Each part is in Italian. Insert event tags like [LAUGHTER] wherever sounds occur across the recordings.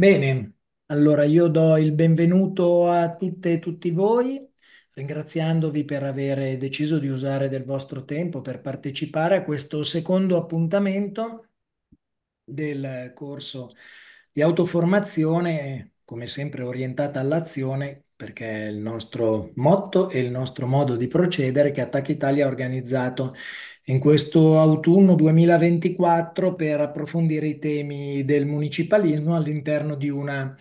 Bene, allora io do il benvenuto a tutte e tutti voi, ringraziandovi per aver deciso di usare del vostro tempo per partecipare a questo secondo appuntamento del corso di autoformazione, come sempre orientata all'azione, perché è il nostro motto e il nostro modo di procedere che Attacchi Italia ha organizzato in questo autunno 2024 per approfondire i temi del municipalismo all'interno di una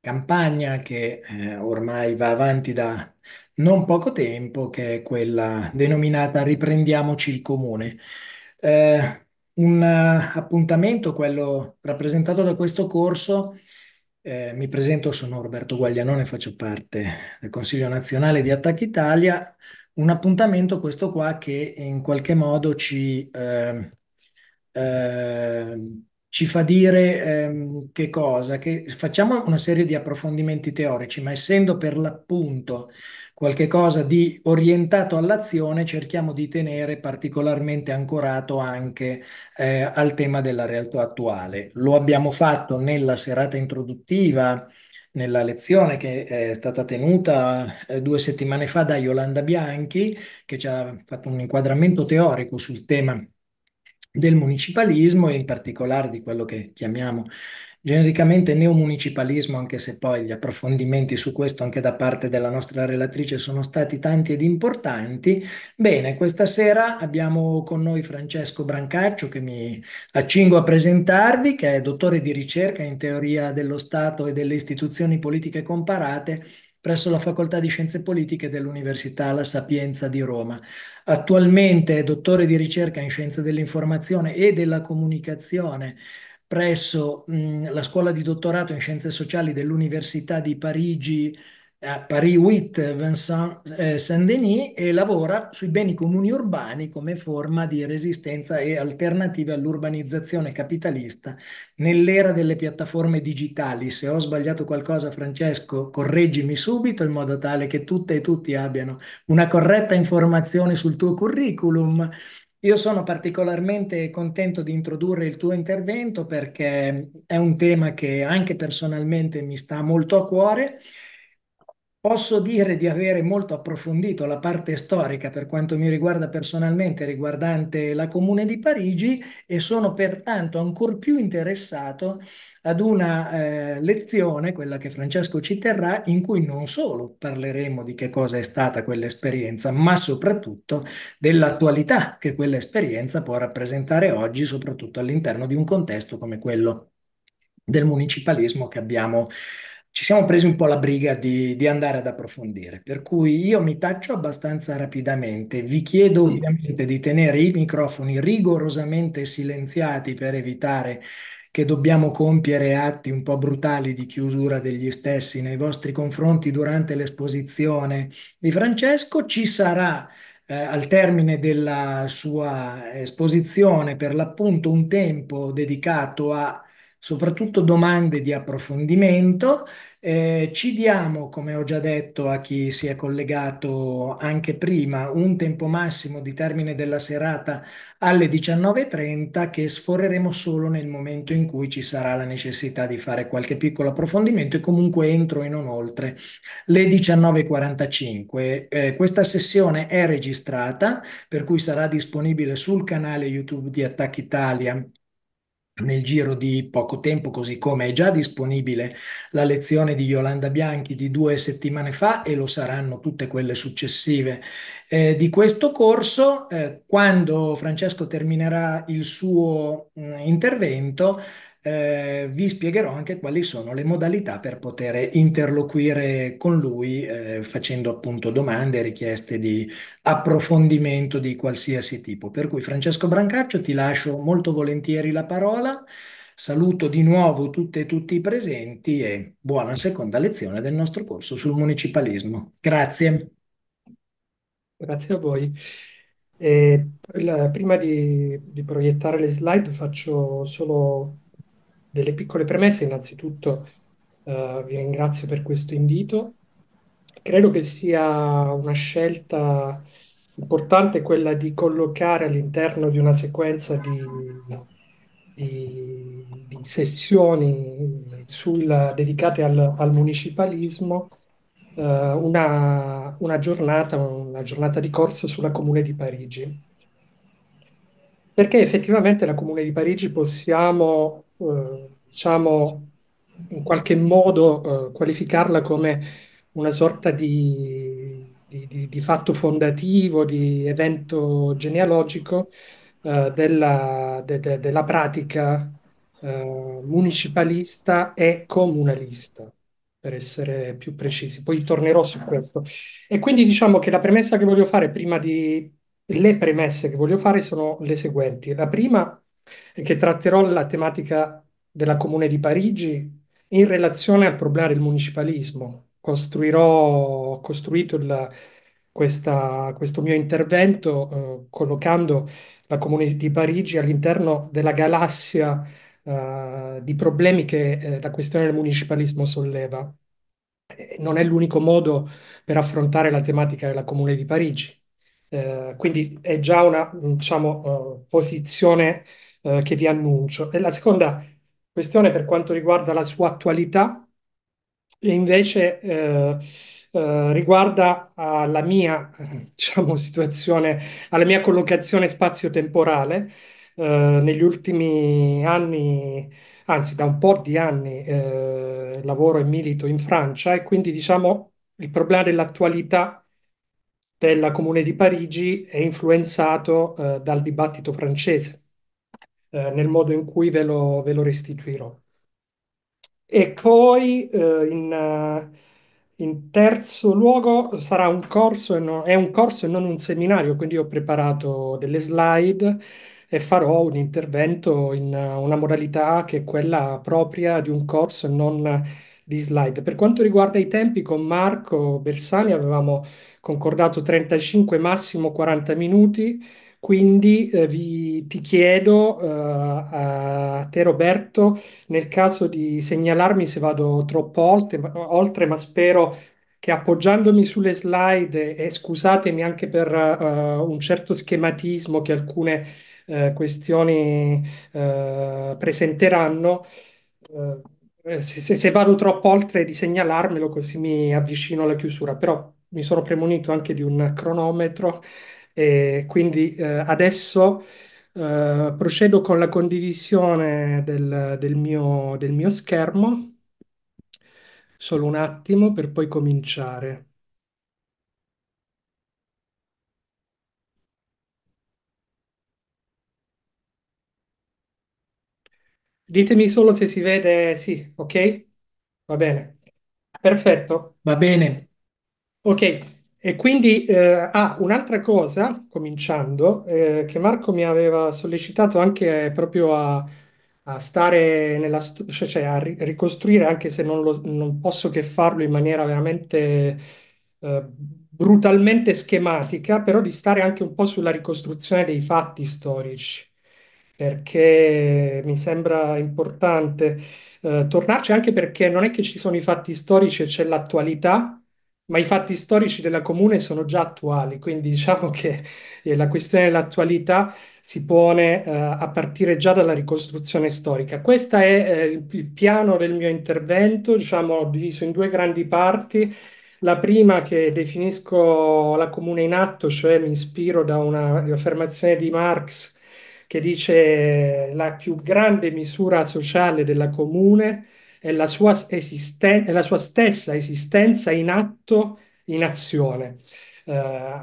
campagna che eh, ormai va avanti da non poco tempo, che è quella denominata Riprendiamoci il Comune. Eh, un appuntamento, quello rappresentato da questo corso, eh, mi presento, sono Roberto Guaglianone, faccio parte del Consiglio Nazionale di Attacchi Italia, un appuntamento questo qua che in qualche modo ci, eh, eh, ci fa dire eh, che cosa? Che facciamo una serie di approfondimenti teorici, ma essendo per l'appunto qualche cosa di orientato all'azione, cerchiamo di tenere particolarmente ancorato anche eh, al tema della realtà attuale. Lo abbiamo fatto nella serata introduttiva nella lezione che è stata tenuta eh, due settimane fa da Yolanda Bianchi, che ci ha fatto un inquadramento teorico sul tema del municipalismo e in particolare di quello che chiamiamo Genericamente neomunicipalismo, anche se poi gli approfondimenti su questo anche da parte della nostra relatrice sono stati tanti ed importanti. Bene, questa sera abbiamo con noi Francesco Brancaccio che mi accingo a presentarvi, che è dottore di ricerca in teoria dello Stato e delle istituzioni politiche comparate presso la Facoltà di Scienze Politiche dell'Università La Sapienza di Roma. Attualmente è dottore di ricerca in Scienze dell'Informazione e della Comunicazione presso mh, la scuola di dottorato in scienze sociali dell'Università di Parigi, eh, Paris 8 Vincent eh, Saint-Denis, e lavora sui beni comuni urbani come forma di resistenza e alternative all'urbanizzazione capitalista nell'era delle piattaforme digitali. Se ho sbagliato qualcosa, Francesco, correggimi subito in modo tale che tutte e tutti abbiano una corretta informazione sul tuo curriculum io sono particolarmente contento di introdurre il tuo intervento perché è un tema che anche personalmente mi sta molto a cuore Posso dire di avere molto approfondito la parte storica per quanto mi riguarda personalmente riguardante la Comune di Parigi e sono pertanto ancor più interessato ad una eh, lezione, quella che Francesco ci terrà, in cui non solo parleremo di che cosa è stata quell'esperienza, ma soprattutto dell'attualità che quell'esperienza può rappresentare oggi, soprattutto all'interno di un contesto come quello del municipalismo che abbiamo ci siamo presi un po' la briga di, di, andare ad approfondire, per cui io mi taccio abbastanza rapidamente. Vi chiedo mm. ovviamente di tenere i microfoni rigorosamente silenziati per evitare che dobbiamo compiere atti un po' brutali di chiusura degli stessi nei vostri confronti durante l'esposizione di Francesco. Ci sarà eh, al termine della sua esposizione per l'appunto un tempo dedicato a soprattutto domande di approfondimento. Eh, ci diamo, come ho già detto a chi si è collegato anche prima, un tempo massimo di termine della serata alle 19.30 che sforeremo solo nel momento in cui ci sarà la necessità di fare qualche piccolo approfondimento e comunque entro e non oltre le 19.45. Eh, questa sessione è registrata, per cui sarà disponibile sul canale YouTube di Attack Italia nel giro di poco tempo, così come è già disponibile la lezione di Yolanda Bianchi di due settimane fa e lo saranno tutte quelle successive eh, di questo corso. Eh, quando Francesco terminerà il suo mh, mm, intervento, eh, vi spiegherò anche quali sono le modalità per poter interloquire con lui eh, facendo appunto domande, richieste di approfondimento di qualsiasi tipo. Per cui Francesco Brancaccio ti lascio molto volentieri la parola, saluto di nuovo tutte e tutti i presenti e buona seconda lezione del nostro corso sul municipalismo. Grazie. Grazie a voi. Eh, la, prima di, di proiettare le slide faccio solo delle piccole premesse. Innanzitutto uh, vi ringrazio per questo invito. Credo che sia una scelta importante quella di collocare all'interno di una sequenza di, di, di sessioni sul, dedicate al, al municipalismo uh, una, una, giornata, una giornata di corso sulla Comune di Parigi perché effettivamente la Comune di Parigi possiamo eh, diciamo, in qualche modo eh, qualificarla come una sorta di, di, di, di, fatto fondativo, di evento genealogico eh, della, de, de, della, pratica eh, municipalista e comunalista per essere più precisi. Poi tornerò su questo. E quindi diciamo che la premessa che voglio fare prima di... Le premesse che voglio fare sono le seguenti. La prima e che tratterò la tematica della Comune di Parigi in relazione al problema del municipalismo. Costruirò, ho costruito il, questa, questo mio intervento eh, collocando la Comune di Parigi all'interno della galassia eh, di problemi che eh, la questione del municipalismo solleva. Non è l'unico modo per affrontare la tematica della Comune di Parigi. Eh, quindi è già una diciamo, eh, posizione eh, che vi annuncio. E la seconda questione per quanto riguarda la sua attualità e invece eh, eh, riguarda alla mia [LAUGHS] diciamo, situazione, alla mia collocazione spazio-temporale. Eh, negli ultimi anni, anzi da un po' di anni, eh, lavoro e milito in Francia e quindi diciamo il problema dell'attualità della Comune di Parigi è influenzato eh, dal dibattito francese. Eh, nel modo in cui ve lo, ve lo restituirò. E poi eh, in, eh, in, terzo luogo sarà un corso, e è un corso e non un seminario, quindi ho preparato delle slide e farò un intervento in eh, una modalità che è quella propria di un corso e non di slide. Per quanto riguarda i tempi, con Marco Bersani avevamo concordato 35 massimo 40 minuti, quindi eh, vi, ti chiedo eh, a te Roberto, nel caso di segnalarmi se vado troppo oltre, oltre ma spero che appoggiandomi sulle slide e, scusatemi anche per uh, un certo schematismo che alcune uh, questioni uh, presenteranno, se, se, se vado troppo oltre di segnalarmelo così mi avvicino alla chiusura, però mi sono premunito anche di un cronometro e quindi eh, adesso eh, procedo con la condivisione del, del, mio, del mio schermo, solo un attimo per poi cominciare. Ditemi solo se si vede, sì, ok? Va bene. Perfetto. Va bene. Ok, e quindi, eh, ah, un'altra cosa, cominciando, eh, che Marco mi aveva sollecitato anche proprio a, a stare nella, st- cioè, cioè a ri- ricostruire, anche se non, lo, non, posso che farlo in maniera veramente eh, brutalmente schematica, però di stare anche un po' sulla ricostruzione dei fatti storici perché mi sembra importante eh, tornarci anche perché non è che ci sono i fatti storici e c'è l'attualità, ma i fatti storici della comune sono già attuali, quindi diciamo che eh, la questione dell'attualità si pone eh, a partire già dalla ricostruzione storica. Questo è eh, il, piano del mio intervento, diciamo, diviso in due grandi parti. La prima che definisco la comune in atto, cioè mi ispiro da un'affermazione di Marx che dice la più grande misura sociale della comune è la sua, esisten- è la sua stessa esistenza in atto, in azione. Uh,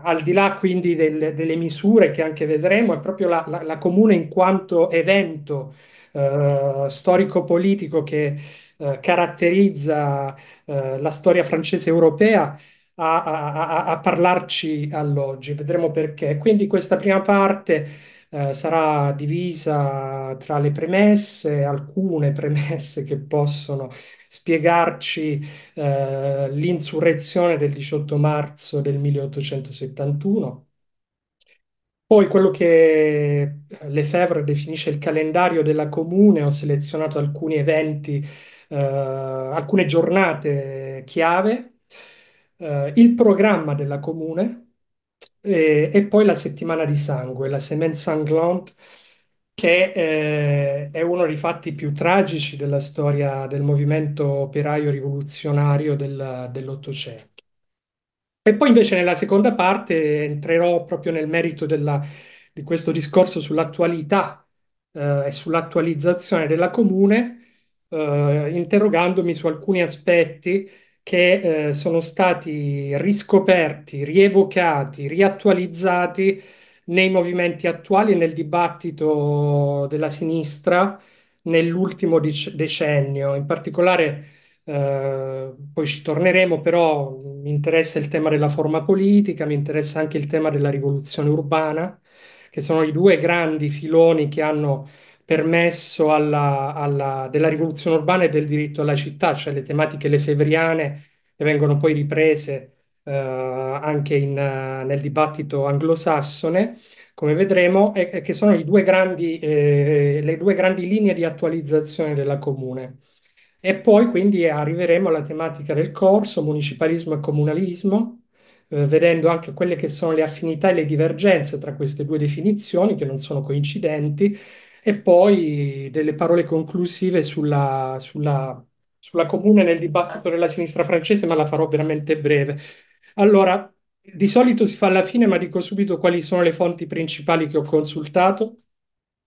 al di là quindi del, delle misure che anche vedremo, è proprio la, la, la comune in quanto evento uh, storico-politico che uh, caratterizza la storia francese europea a, a, a, a parlarci all'oggi. Vedremo perché. Quindi questa prima parte eh, sarà divisa tra le premesse, alcune [LAUGHS] premesse che possono spiegarci eh, l'insurrezione del 18 marzo del 1871. Poi quello che eh, Lefebvre definisce il calendario della comune, ho selezionato alcuni eventi, eh, alcune giornate chiave, eh, il programma della comune, e, eh, e poi la settimana di sangue, la Semaine Sanglante, che eh, è uno dei fatti più tragici della storia del movimento operaio rivoluzionario del, dell'Ottocento. E poi invece nella seconda parte entrerò proprio nel merito della, di questo discorso sull'attualità eh, e sull'attualizzazione della comune, eh, interrogandomi su alcuni aspetti che eh, sono stati riscoperti, rievocati, riattualizzati nei movimenti attuali e nel dibattito della sinistra nell'ultimo decennio. In particolare, eh, poi ci torneremo, però mi interessa il tema della forma politica, mi interessa anche il tema della rivoluzione urbana, che sono i due grandi filoni che hanno permesso alla, alla, della rivoluzione urbana e del diritto alla città, cioè le tematiche lefevriane che vengono poi riprese eh, anche in, eh, nel dibattito anglosassone, come vedremo, e, e che sono due grandi, eh, le due grandi linee di attualizzazione della comune. E poi quindi arriveremo alla tematica del corso, municipalismo e comunalismo, eh, vedendo anche quelle che sono le affinità e le divergenze tra queste due definizioni, che non sono coincidenti, e poi delle parole conclusive sulla, sulla, sulla comune nel dibattito della sinistra francese, ma la farò veramente breve. Allora, di solito si fa alla fine, ma dico subito quali sono le fonti principali che ho consultato.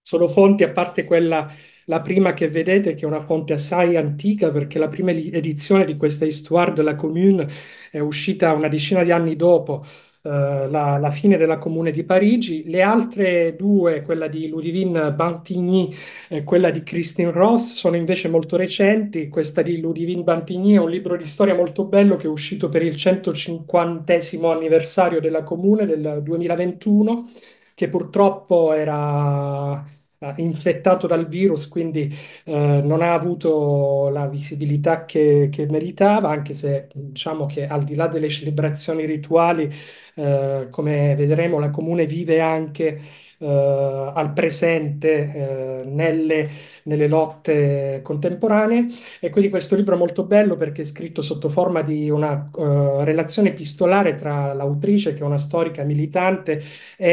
Sono fonti, a parte quella, la prima che vedete, che è una fonte assai antica, perché la prima edizione di questa Histoire de la Commune è uscita una decina di anni dopo eh, la, la, fine della Comune di Parigi, le altre due, quella di Ludivine Bantigny e quella di Christine Ross, sono invece molto recenti. Questa di Ludivine Bantigny è un libro di storia molto bello che è uscito per il 150 anniversario della Comune del 2021, che purtroppo era infettato dal virus, quindi eh, non ha avuto la visibilità che, che, meritava, anche se diciamo che al di là delle celebrazioni rituali, eh, come vedremo, la comune vive anche eh, al presente eh, nelle, nelle, lotte contemporanee. E quindi questo libro è molto bello perché è scritto sotto forma di una eh, relazione epistolare tra l'autrice, che è una storica militante, e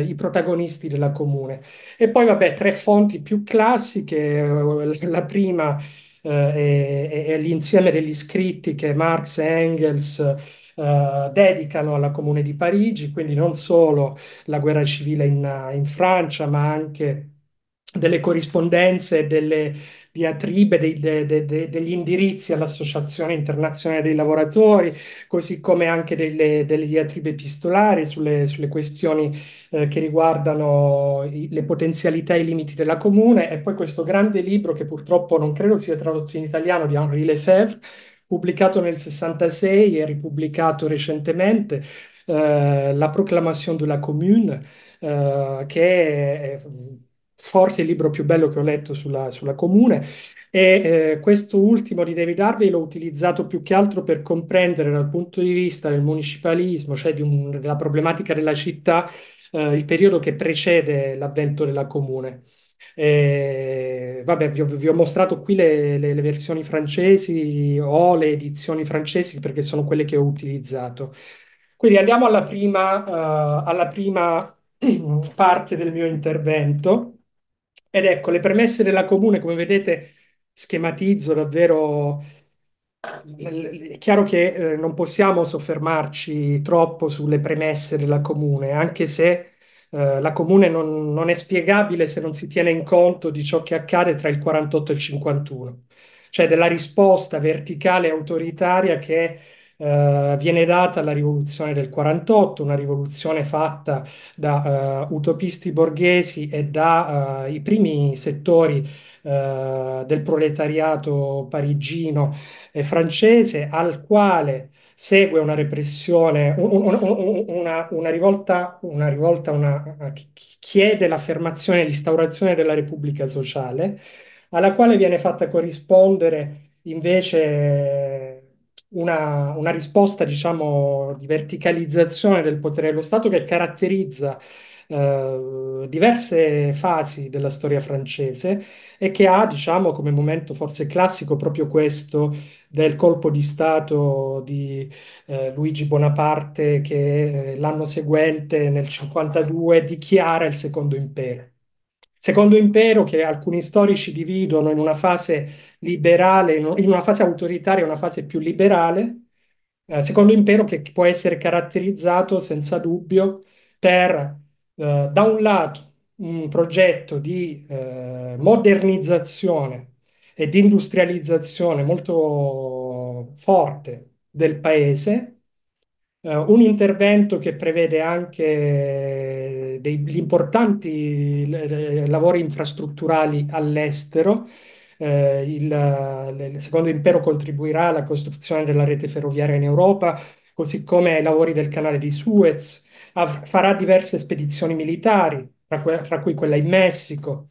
eh, i protagonisti della comune. E poi, vabbè, tre fonti più classiche. Eh, la prima eh, è, è, è l'insieme degli scritti che Marx e Engels eh, dedicano alla Comune di Parigi, quindi non solo la guerra civile in, in Francia, ma anche delle corrispondenze, delle diatribe, dei, de, de, de, degli indirizzi all'Associazione Internazionale dei Lavoratori, così come anche delle, delle diatribe epistolari sulle, sulle questioni eh, che riguardano i, le potenzialità e i limiti della comune, e poi questo grande libro che purtroppo non credo sia tradotto in italiano di Henri Lefebvre, pubblicato nel 66 e ripubblicato recentemente, eh, La Proclamation de la Commune, eh, che è forse il libro più bello che ho letto sulla, sulla comune e eh, questo ultimo di David Harvey l'ho utilizzato più che altro per comprendere dal punto di vista del municipalismo, cioè un, della problematica della città, eh, il periodo che precede l'avvento della comune. Eh, vabbè, vi ho, vi ho, mostrato qui le, le, le, versioni francesi o le edizioni francesi perché sono quelle che ho utilizzato. Quindi andiamo alla prima, uh, alla prima [CLEARS THROAT] parte del mio intervento. Ed ecco, le premesse della comune, come vedete, schematizzo davvero è chiaro che eh, non possiamo soffermarci troppo sulle premesse della comune, anche se eh, la comune non, non, è spiegabile se non si tiene in conto di ciò che accade tra il 48 e il 51, cioè della risposta verticale e autoritaria che eh, viene data alla rivoluzione del 48, una rivoluzione fatta da uh, utopisti borghesi e dai eh, uh, primi settori uh, del proletariato parigino e francese, al quale segue una repressione, un, un, una, una, rivolta, una rivolta una, eh, chiede l'affermazione e l'instaurazione della Repubblica Sociale, alla quale viene fatta corrispondere invece eh, una, una risposta, diciamo, di verticalizzazione del potere dello Stato che caratterizza eh, diverse fasi della storia francese e che ha, diciamo, come momento forse classico proprio questo del colpo di Stato di eh, Luigi Bonaparte che eh, l'anno seguente, nel 52, dichiara il secondo impero. Secondo impero che alcuni storici dividono in una fase liberale, in una fase autoritaria e una fase più liberale, eh, secondo impero che può essere caratterizzato senza dubbio per eh, da un lato un progetto di eh, modernizzazione e di industrializzazione molto forte del paese, eh, un intervento che prevede anche degli importanti lavori infrastrutturali all'estero, eh, il, il, secondo impero contribuirà alla costruzione della rete ferroviaria in Europa, così come ai lavori del canale di Suez, farà diverse spedizioni militari, tra, que- tra cui quella in Messico,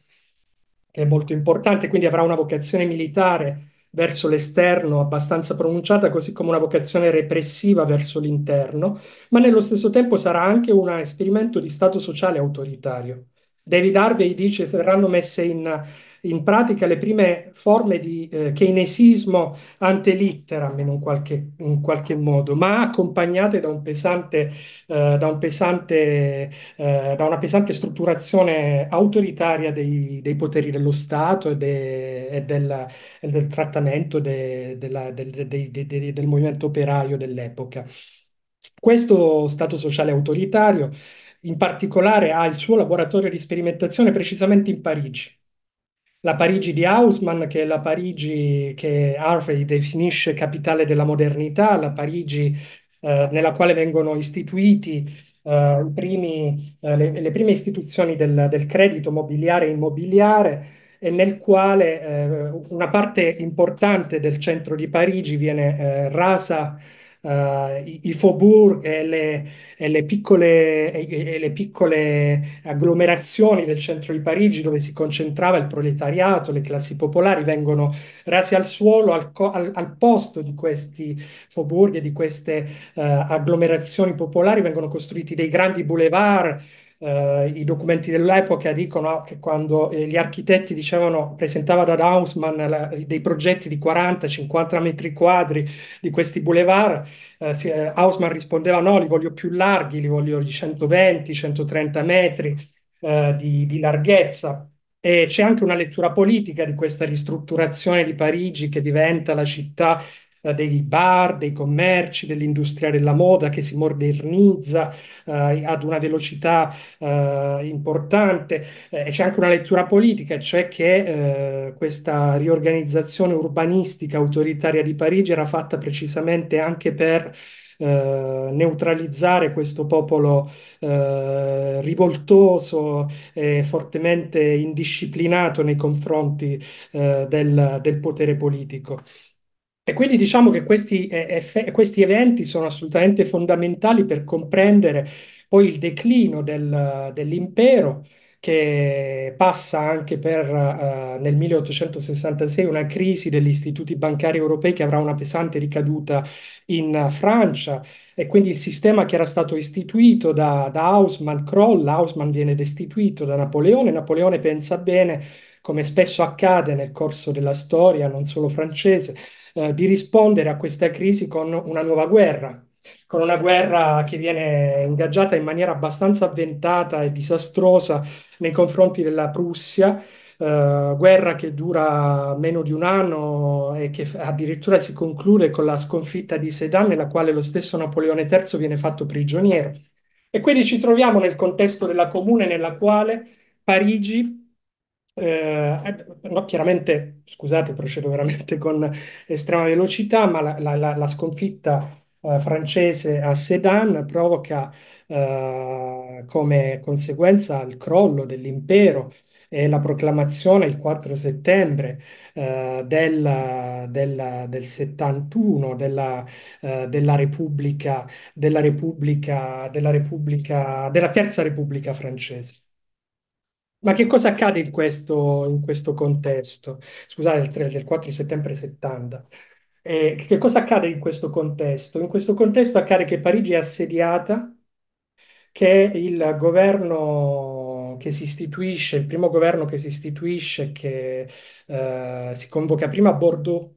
che è molto importante, quindi avrà una vocazione militare verso l'esterno abbastanza pronunciata, così come una vocazione repressiva verso l'interno, ma nello stesso tempo sarà anche un esperimento di stato sociale autoritario. David Harvey dice che verranno messe in, in pratica le prime forme di eh, keynesismo antelitteram in, in, qualche modo, ma accompagnate da, un pesante, eh, da, un pesante, eh, da una pesante strutturazione autoritaria dei, dei poteri dello Stato e, de, e, del, e del, trattamento de, de la, del movimento operaio dell'epoca. Questo Stato sociale autoritario in particolare ha il suo laboratorio di sperimentazione precisamente in Parigi la Parigi di Haussmann, che è la Parigi che Harvey definisce capitale della modernità, la Parigi eh, nella quale vengono istituiti eh, primi, eh, le, le, prime istituzioni del, del, credito mobiliare e immobiliare e nel quale eh, una parte importante del centro di Parigi viene eh, rasa eh, i, i faubourg e le, e le piccole, e, e le piccole agglomerazioni del centro di Parigi dove si concentrava il proletariato, le classi popolari vengono rase al suolo al, al, al posto di questi faubourg e di queste uh, agglomerazioni popolari vengono costruiti dei grandi boulevard eh, i documenti dell'epoca dicono che quando eh, gli architetti dicevano, presentavano ad Hausmann la, dei progetti di 40-50 metri quadri di questi boulevard, eh, eh Hausmann rispondeva no, li voglio più larghi, li voglio di 120-130 metri eh, di, di larghezza. E c'è anche una lettura politica di questa ristrutturazione di Parigi che diventa la città eh, dei bar, dei commerci, dell'industria della moda che si modernizza eh, ad una velocità eh, importante eh, e c'è anche una lettura politica, cioè che eh, questa riorganizzazione urbanistica autoritaria di Parigi era fatta precisamente anche per eh, neutralizzare questo popolo eh, rivoltoso e fortemente indisciplinato nei confronti eh, del, del potere politico. E quindi diciamo che questi, eh, eff- questi, eventi sono assolutamente fondamentali per comprendere poi il declino del, dell'impero che passa anche per uh, nel 1866 una crisi degli istituti bancari europei che avrà una pesante ricaduta in Francia e quindi il sistema che era stato istituito da, da Hausmann crolla, Hausmann viene destituito da Napoleone, Napoleone pensa bene come spesso accade nel corso della storia non solo francese eh, di rispondere a questa crisi con una nuova guerra, con una guerra che viene ingaggiata in maniera abbastanza avventata e disastrosa nei confronti della Prussia. Eh, guerra che dura meno di un anno e che addirittura si conclude con la sconfitta di Sedan, nella quale lo stesso Napoleone III viene fatto prigioniero. E quindi ci troviamo nel contesto della comune nella quale Parigi eh, eh chiaramente, scusate, procedo veramente [LAUGHS] con estrema velocità, ma la, la, la sconfitta eh, francese a Sedan provoca eh, come conseguenza il crollo dell'impero e la proclamazione il 4 settembre eh, del, del, del, 71 della, eh, della, Repubblica, della Repubblica, della Repubblica, della Terza Repubblica francese. Ma che cosa accade in questo, in questo contesto? Scusate, del 3, il 4 settembre 70. Eh, che cosa accade in questo contesto? In questo contesto accade che Parigi è assediata, che il governo che si istituisce, il primo governo che si istituisce, che eh, si convoca prima a Bordeaux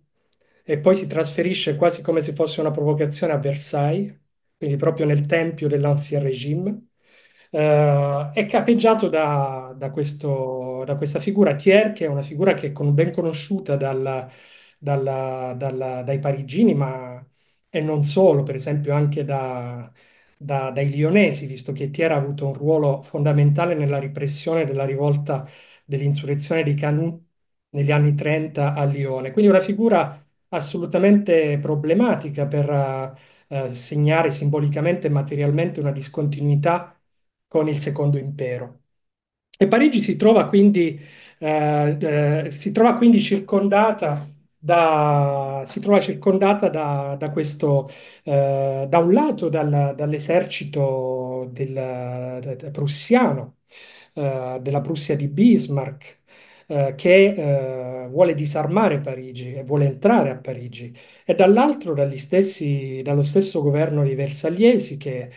e poi si trasferisce quasi come se fosse una provocazione a Versailles, quindi proprio nel tempio dell'Ancien Régime Uh, è capeggiato da, da, questo, da, questa figura Thiers, che è una figura che è ben conosciuta dalla, dalla, dalla, dai parigini, ma e non solo, per esempio anche da, dai lionesi, visto che Thiers ha avuto un ruolo fondamentale nella repressione della rivolta dell'insurrezione di Canut negli anni 30 a Lione. Quindi una figura assolutamente problematica per uh, segnare simbolicamente e materialmente una discontinuità con il secondo impero. E Parigi si trova quindi, eh, eh, si trova quindi circondata da, si trova circondata da, da questo, eh, da un lato dal, dall'esercito del, del prussiano, eh, della Prussia di Bismarck, eh, che eh, vuole disarmare Parigi e vuole entrare a Parigi, e dall'altro dallo stesso governo dei Versagliesi che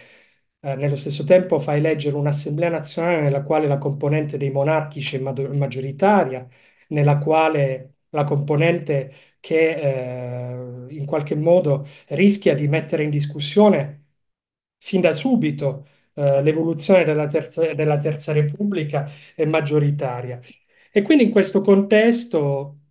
eh, nello stesso tempo fa eleggere un'assemblea nazionale nella quale la componente dei monarchici è maggioritaria, nella quale la componente che eh, in qualche modo rischia di mettere in discussione fin da subito eh, l'evoluzione della terza, della terza Repubblica è maggioritaria. E quindi in questo contesto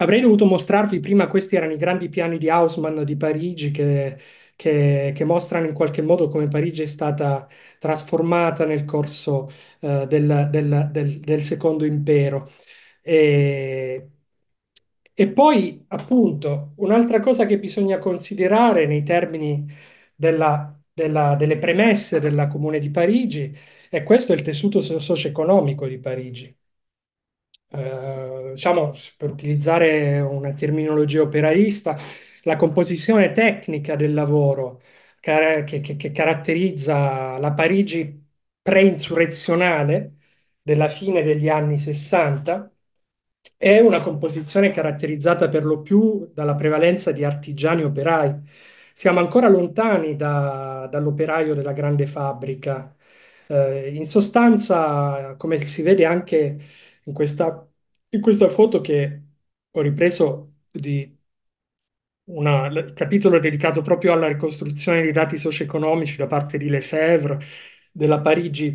Avrei dovuto mostrarvi prima, questi erano i grandi piani di Haussmann di Parigi che, che, che mostrano in qualche modo come Parigi è stata trasformata nel corso eh, del, del, del, del, secondo impero. E, e poi, appunto, un'altra cosa che bisogna considerare nei termini della, della, delle premesse della Comune di Parigi è questo è il tessuto socio-economico di Parigi. Eh, diciamo, per utilizzare una terminologia operaista, la composizione tecnica del lavoro che, che, che caratterizza la Parigi pre-insurrezionale della fine degli anni 60 è una composizione caratterizzata per lo più dalla prevalenza di artigiani operai. Siamo ancora lontani da, dall'operaio della grande fabbrica. Eh, in sostanza, come si vede anche in questa, in questa foto che ho ripreso di una, il capitolo dedicato proprio alla ricostruzione dei dati socio-economici da parte di Lefebvre della Parigi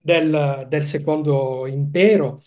del, del secondo impero.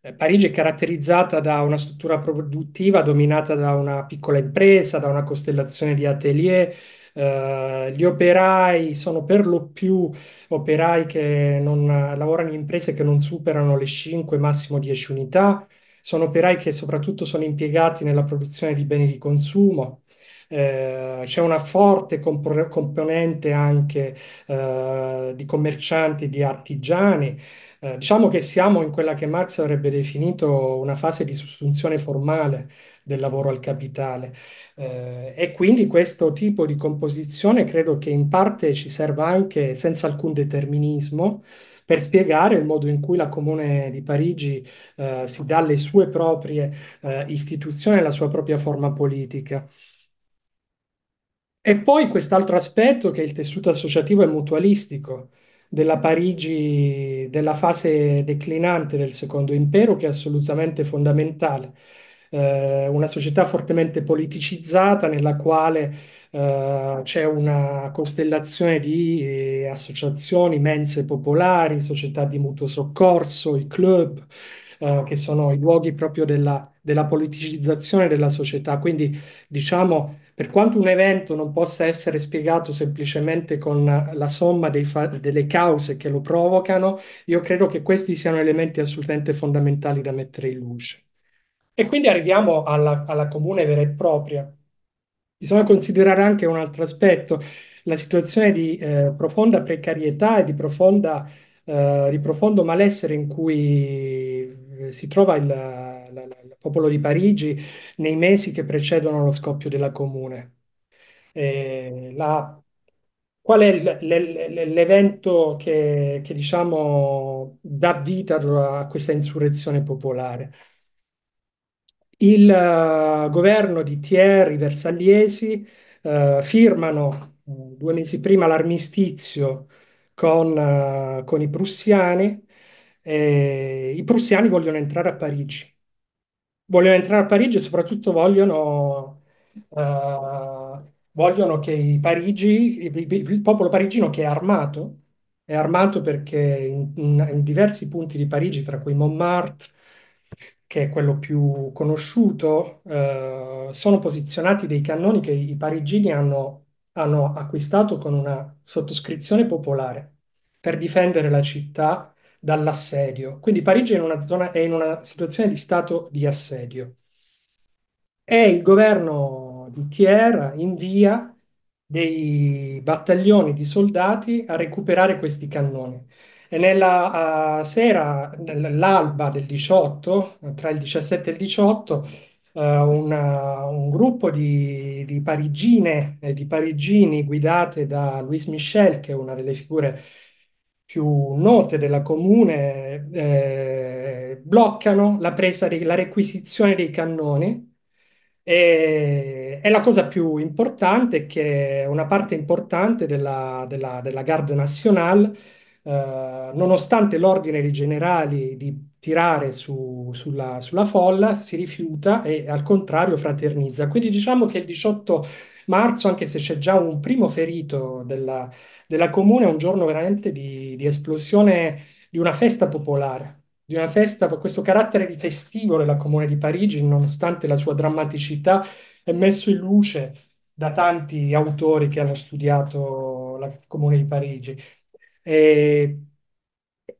Eh, Parigi è caratterizzata da una struttura produttiva dominata da una piccola impresa, da una costellazione di atelier, eh, gli operai sono per lo più operai che non, lavorano in imprese che non superano le 5, massimo 10 unità, sono operai che soprattutto sono impiegati nella produzione di beni di consumo. Eh, c'è una forte comp- componente anche eh, di commercianti, di artigiani, eh, diciamo che siamo in quella che Marx avrebbe definito una fase di sostituzione formale del lavoro al capitale eh, e quindi questo tipo di composizione credo che in parte ci serva anche senza alcun determinismo per spiegare il modo in cui la Comune di Parigi eh, si dà le sue proprie eh, istituzioni e la sua propria forma politica. E poi quest'altro aspetto che il tessuto associativo è mutualistico, della Parigi, della fase declinante del Secondo Impero, che è assolutamente fondamentale. Eh, una società fortemente politicizzata nella quale eh, c'è una costellazione di eh, associazioni, mense popolari, società di mutuo soccorso, i club, eh, che sono i luoghi proprio della, della politicizzazione della società. Quindi diciamo per quanto un evento non possa essere spiegato semplicemente con la somma fa- delle cause che lo provocano, io credo che questi siano elementi assolutamente fondamentali da mettere in luce. E quindi arriviamo alla, alla comune vera e propria. Bisogna considerare anche un altro aspetto, la situazione di eh, profonda precarietà e di, profonda, eh, di profondo malessere in cui eh, si trova il, il popolo di Parigi nei mesi che precedono lo scoppio della Comune. Eh, la, qual è l'evento che, che diciamo, dà vita a questa insurrezione popolare? Il uh, governo di Thierry Versagliesi uh, eh, firmano uh, due mesi prima l'armistizio con, con i prussiani. E I prussiani vogliono entrare a Parigi vogliono entrare a Parigi e soprattutto vogliono, uh, vogliono che i Parigi, il popolo parigino che è armato, è armato perché in, in diversi punti di Parigi, tra cui Montmartre, che è quello più conosciuto, eh, sono posizionati dei cannoni che i parigini hanno, hanno, acquistato con una sottoscrizione popolare per difendere la città dall'assedio. Quindi Parigi è in una, zona, è in una situazione di stato di assedio. E il governo di Thiers invia dei battaglioni di soldati a recuperare questi cannoni. E nella uh, sera, nell'alba del 18, tra il 17 e il 18, uh, eh, una, un gruppo di, di parigine e eh, di parigini guidate da Louise Michel, che è una delle figure più note della comune eh, bloccano la presa, la requisizione dei cannoni e, e, la cosa più importante è che una parte importante della, della, della Garde Nazionale, eh, nonostante l'ordine dei generali di tirare su, sulla, sulla folla, si rifiuta e al contrario fraternizza. Quindi diciamo che il 18 marzo, anche se c'è già un primo ferito della, della comune, è un giorno veramente di, di esplosione di una festa popolare di una festa per questo carattere di festivo della Comune di Parigi, nonostante la sua drammaticità, è messo in luce da tanti autori che hanno studiato la Comune di Parigi. E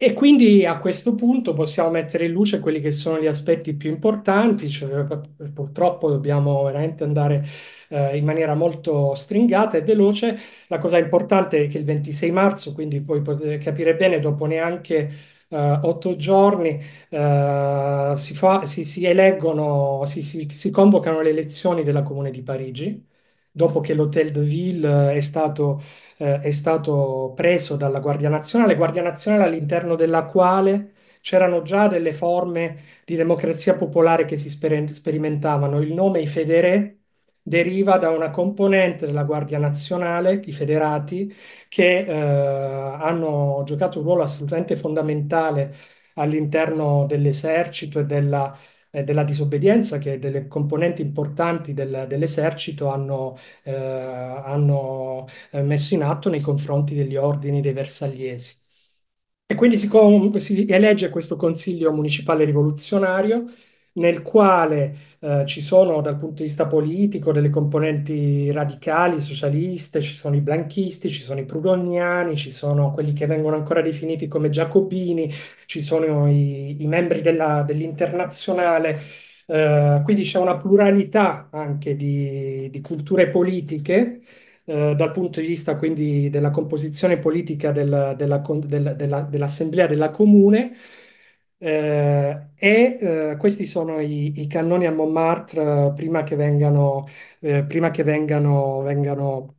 e quindi a questo punto possiamo mettere in luce quelli che sono gli aspetti più importanti, cioè, eh, purtroppo dobbiamo veramente andare eh, in maniera molto stringata e veloce. La cosa importante è che il 26 marzo, quindi voi potete capire bene, dopo neanche eh, otto giorni, eh, si, fa, si, si, eleggono, si, si convocano le elezioni della Comune di Parigi dopo che l'Hotel de Ville eh, è stato, eh, è stato preso dalla Guardia Nazionale, Guardia Nazionale all'interno della quale c'erano già delle forme di democrazia popolare che si sper- sperimentavano. Il nome i Federè deriva da una componente della Guardia Nazionale, i federati, che eh, hanno giocato un ruolo assolutamente fondamentale all'interno dell'esercito e della, eh, della disobbedienza che delle componenti importanti del, dell'esercito hanno, eh, hanno eh, messo in atto nei confronti degli ordini dei Versagliesi. E quindi si, si elegge questo consiglio municipale rivoluzionario nel quale eh, ci sono dal punto di vista politico delle componenti radicali, socialiste, ci sono i blanchisti, ci sono i prudoniani, ci sono quelli che vengono ancora definiti come giacobini, ci sono i, i membri della, dell'internazionale. Eh, quindi c'è una pluralità anche di, di culture politiche. Eh, dal punto di vista quindi della composizione politica del, della, del, della, dell'assemblea della comune, eh, e eh, questi sono i, i, cannoni a Montmartre eh, prima che vengano, eh, prima che vengano, vengano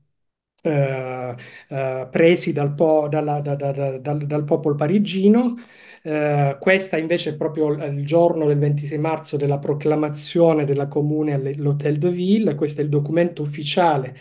eh, eh, presi dal, po- dalla, da, da, da, dal popolo parigino. Uh, questa invece è proprio il giorno del 26 marzo della proclamazione della comune all'Hôtel de Ville, questo è il documento ufficiale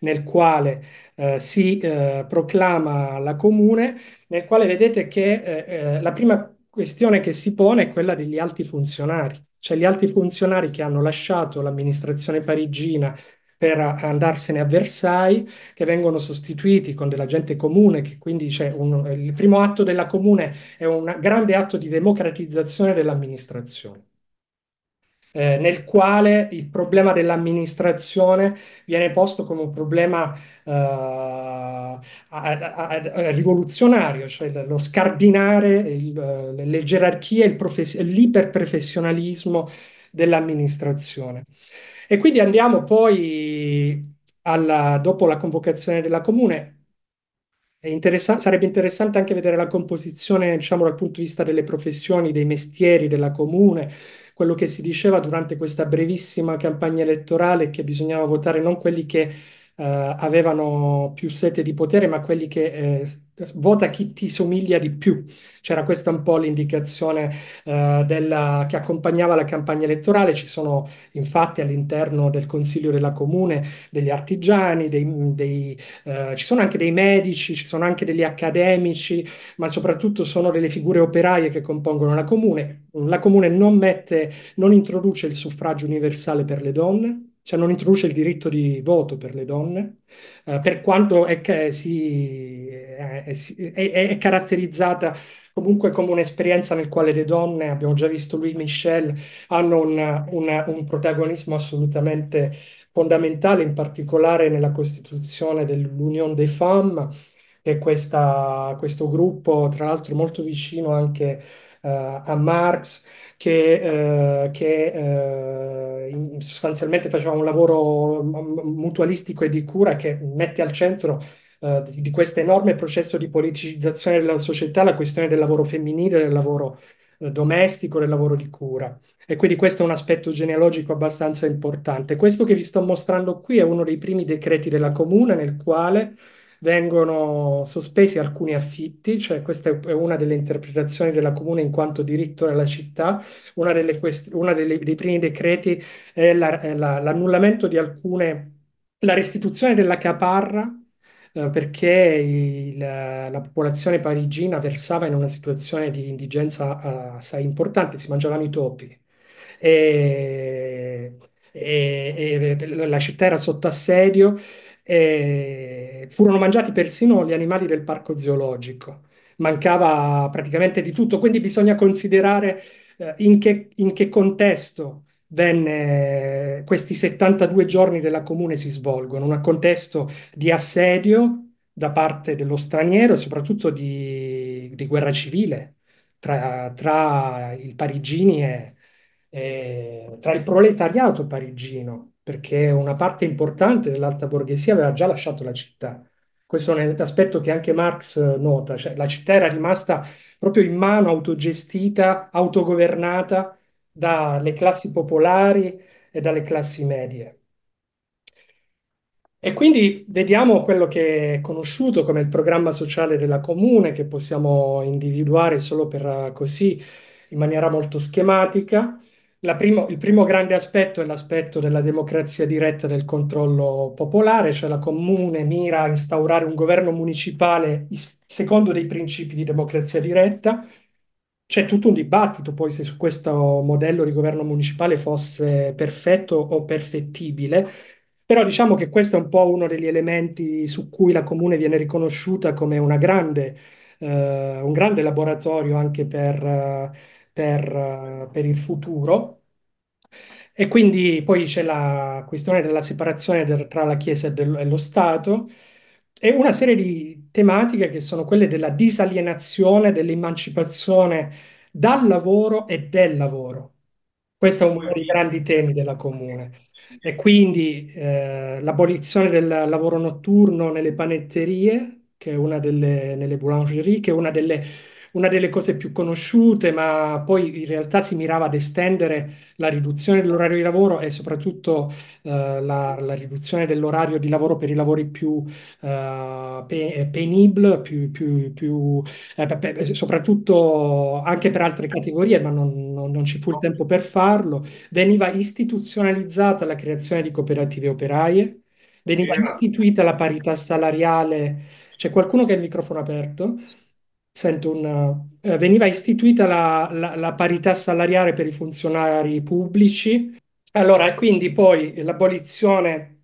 nel quale uh, si uh, proclama la comune, nel quale vedete che la prima questione che si pone è quella degli alti funzionari, cioè gli alti funzionari che hanno lasciato l'amministrazione parigina per andarsene a Versailles, che vengono sostituiti con della gente comune, che quindi c'è un, il primo atto della comune è un grande atto di democratizzazione dell'amministrazione eh, nel quale il problema dell'amministrazione viene posto come un problema eh, a, a, a, eh, rivoluzionario, cioè lo scardinare il, eh, le gerarchie l'iperprofessionalismo dell'amministrazione. E quindi andiamo poi alla, dopo la convocazione della comune. Interessa- sarebbe interessante anche vedere la composizione, diciamo, dal punto di vista delle professioni, dei mestieri della comune, quello che si diceva durante questa brevissima campagna elettorale è che bisognava votare non quelli che eh, avevano più sete di potere, ma quelli che eh, vota chi ti somiglia di più. C'era questa un po' l'indicazione eh, della, che accompagnava la campagna elettorale. Ci sono infatti all'interno del Consiglio della Comune degli artigiani, dei, dei, eh, ci sono anche dei medici, ci sono anche degli accademici, ma soprattutto sono delle figure operaie che compongono la Comune. La Comune non, mette, non introduce il suffragio universale per le donne, cioè non introduce il diritto di voto per le donne, eh, per quanto è, che si, eh, è, è, è, caratterizzata comunque come un'esperienza nel quale le donne, abbiamo già visto Louis Michel, hanno una, una, un protagonismo assolutamente fondamentale, in particolare nella costituzione dell'Union des Femmes, che è questa, questo gruppo, tra l'altro molto vicino anche eh, a Marx, che, eh, che eh, sostanzialmente faceva un lavoro mm, mm, mutualistico e di cura che mette al centro eh, di questo enorme processo di politicizzazione della società la questione del lavoro femminile, del lavoro eh, domestico, del lavoro di cura. E quindi questo è un aspetto genealogico abbastanza importante. Questo che vi sto mostrando qui è uno dei primi decreti della comune nel quale vengono sospesi alcuni affitti, cioè questa è una delle interpretazioni della comune in quanto diritto della città, una delle, una delle dei primi decreti è, la, la, l'annullamento di alcune, la restituzione della caparra eh, perché il, la, la popolazione parigina versava in una situazione di indigenza assai importante, si mangiavano i topi. E, e, e la città era sotto assedio e furono mangiati persino gli animali del parco zoologico. Mancava praticamente di tutto, quindi bisogna considerare eh, in, che, in che contesto venne questi 72 giorni della comune si svolgono, un contesto di assedio da parte dello straniero e soprattutto di, di guerra civile tra, tra i parigini e, e, tra il proletariato parigino perché una parte importante dell'alta borghesia aveva già lasciato la città. Questo è un aspetto che anche Marx eh, nota, cioè la città era rimasta proprio in mano, autogestita, autogovernata dalle classi popolari e dalle classi medie. E quindi vediamo quello che è conosciuto come il programma sociale della comune, che possiamo individuare solo per eh, così, in maniera molto schematica, primo, il primo grande aspetto è l'aspetto della democrazia diretta e del controllo popolare, cioè la comune mira a instaurare un governo municipale secondo dei principi di democrazia diretta. C'è tutto un dibattito poi se su questo modello di governo municipale fosse perfetto o perfettibile, però diciamo che questo è un po' uno degli elementi su cui la comune viene riconosciuta come grande, eh, un grande laboratorio anche per... Eh, per, il futuro. E quindi poi c'è la questione della separazione del, tra la Chiesa e, del, e, lo Stato e una serie di tematiche che sono quelle della disalienazione, dell'emancipazione dal lavoro e del lavoro. Questo è uno dei grandi temi della Comune. E quindi eh, l'abolizione del lavoro notturno nelle panetterie, che è una delle, nelle boulangerie, che è una delle una delle cose più conosciute, ma poi in realtà si mirava ad estendere la riduzione dell'orario di lavoro e soprattutto eh, la, la, riduzione dell'orario di lavoro per i lavori più eh, pe- eh, penibili, più, più, più, eh, soprattutto anche per altre categorie, ma non, non, non, ci fu il tempo per farlo. Veniva istituzionalizzata la creazione di cooperative operaie, veniva istituita la parità salariale. C'è qualcuno che ha il microfono aperto? sento un, eh, veniva istituita la, la, la parità salariale per i funzionari pubblici. Allora, quindi poi l'abolizione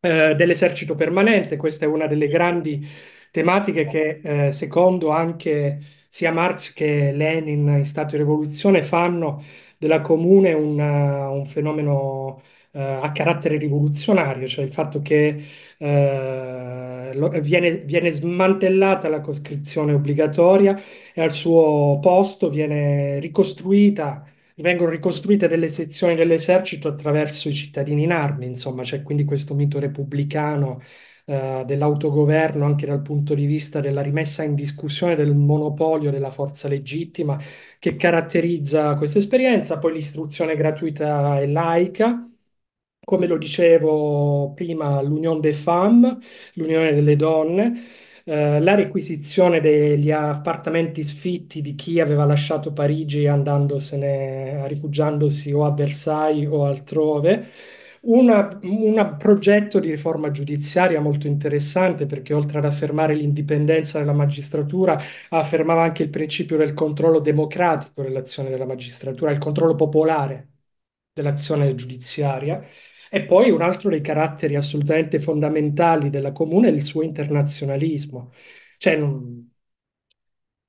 eh, dell'esercito permanente. Questa è una delle grandi tematiche che, eh, secondo anche sia Marx che Lenin in Stato di Rivoluzione, fanno della comune una, un fenomeno eh, a carattere rivoluzionario, cioè il fatto che eh, lo, viene, viene, smantellata la coscrizione obbligatoria e al suo posto vengono ricostruite delle sezioni dell'esercito attraverso i cittadini in armi, insomma, c'è cioè quindi questo mito repubblicano eh, dell'autogoverno anche dal punto di vista della rimessa in discussione del monopolio della forza legittima che caratterizza questa esperienza, poi l'istruzione gratuita e laica come lo dicevo prima, l'Union des femmes, l'Unione delle donne, eh, la requisizione degli appartamenti sfitti di chi aveva lasciato Parigi andandosene, rifugiandosi o a Versailles o altrove, un progetto di riforma giudiziaria molto interessante perché oltre ad affermare l'indipendenza della magistratura affermava anche il principio del controllo democratico dell'azione della magistratura, il controllo popolare dell'azione giudiziaria e poi un altro dei caratteri assolutamente fondamentali della comune è il suo internazionalismo. Cioè, non...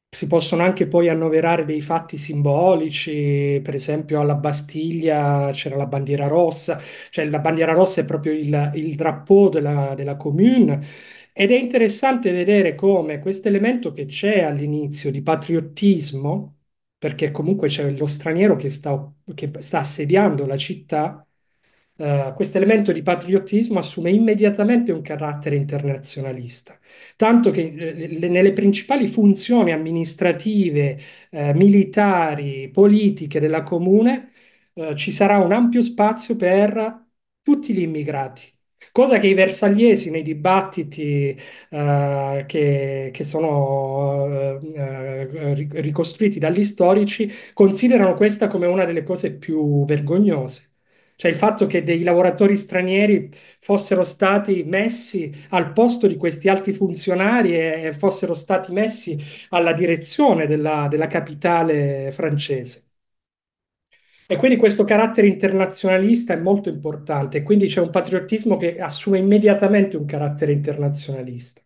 si possono anche poi annoverare dei fatti simbolici, per esempio alla Bastiglia c'era la bandiera rossa, cioè la bandiera rossa è proprio il, il drapeau della, della comune. Ed è interessante vedere come questo elemento che c'è all'inizio di patriottismo, perché comunque c'è lo straniero che sta, che sta assediando la città, eh, questo elemento di patriottismo assume immediatamente un carattere internazionalista, tanto che eh, nelle principali funzioni amministrative, eh, militari, politiche della comune eh, ci sarà un ampio spazio per tutti gli immigrati. Cosa che i Versagliesi nei dibattiti uh, che, che, sono uh, uh, ricostruiti dagli storici considerano questa come una delle cose più vergognose. Cioè il fatto che dei lavoratori stranieri fossero stati messi al posto di questi alti funzionari e fossero stati messi alla direzione della, della capitale francese. E quindi questo carattere internazionalista è molto importante, quindi c'è un patriottismo che assume immediatamente un carattere internazionalista.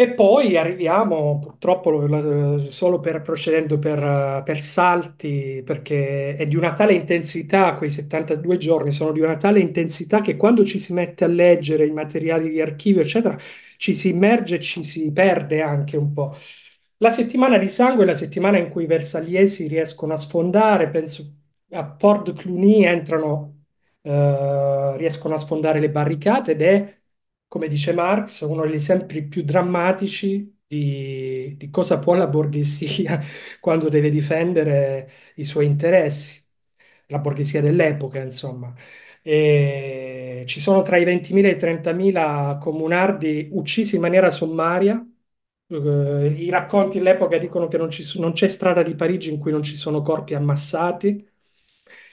E poi arriviamo, purtroppo, solo per, procedendo per, per, salti, perché è di una tale intensità, quei 72 giorni sono di una tale intensità che quando ci si mette a leggere i materiali di archivio, eccetera, ci si immerge e ci si perde anche un po'. La settimana di sangue è la settimana in cui i versaliesi riescono a sfondare, penso a Port Cluny entrano, eh, riescono a sfondare le barricate ed è come dice Marx, uno degli esempi più drammatici di, di, cosa può la borghesia [LAUGHS] quando deve difendere i suoi interessi, la borghesia dell'epoca, insomma. E ci sono tra i 20.000 e i 30.000 comunardi uccisi in maniera sommaria. Eh, I racconti dell'epoca dicono che non, c'è strada di Parigi in cui non ci sono corpi ammassati.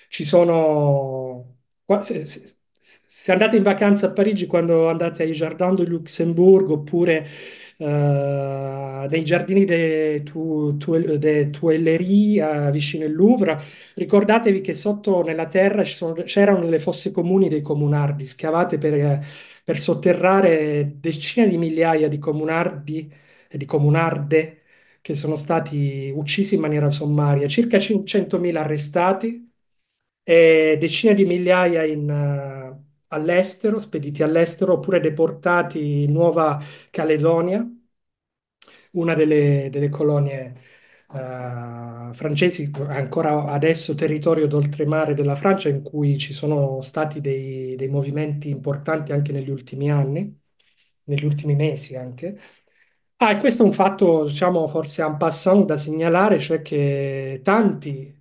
Ci sono se, se, se andate in vacanza a Parigi, quando andate ai Jardin du Luxembourg oppure uh, nei giardini delle tu, Tuileries uh, vicino al Louvre, ricordatevi che sotto nella terra sono, c'erano le fosse comuni dei comunardi, scavate per, per sotterrare decine di migliaia di comunardi e eh, di comunarde che sono stati uccisi in maniera sommaria, circa 500.000 arrestati e decine di migliaia in... Uh, all'estero, spediti all'estero, oppure deportati in Nuova Caledonia, una delle, delle colonie uh, francesi, ancora adesso territorio d'oltremare della Francia, in cui ci sono stati dei, dei movimenti importanti anche negli ultimi anni, negli ultimi mesi anche. Ah, e questo è un fatto, diciamo, forse en passant da segnalare, cioè che tanti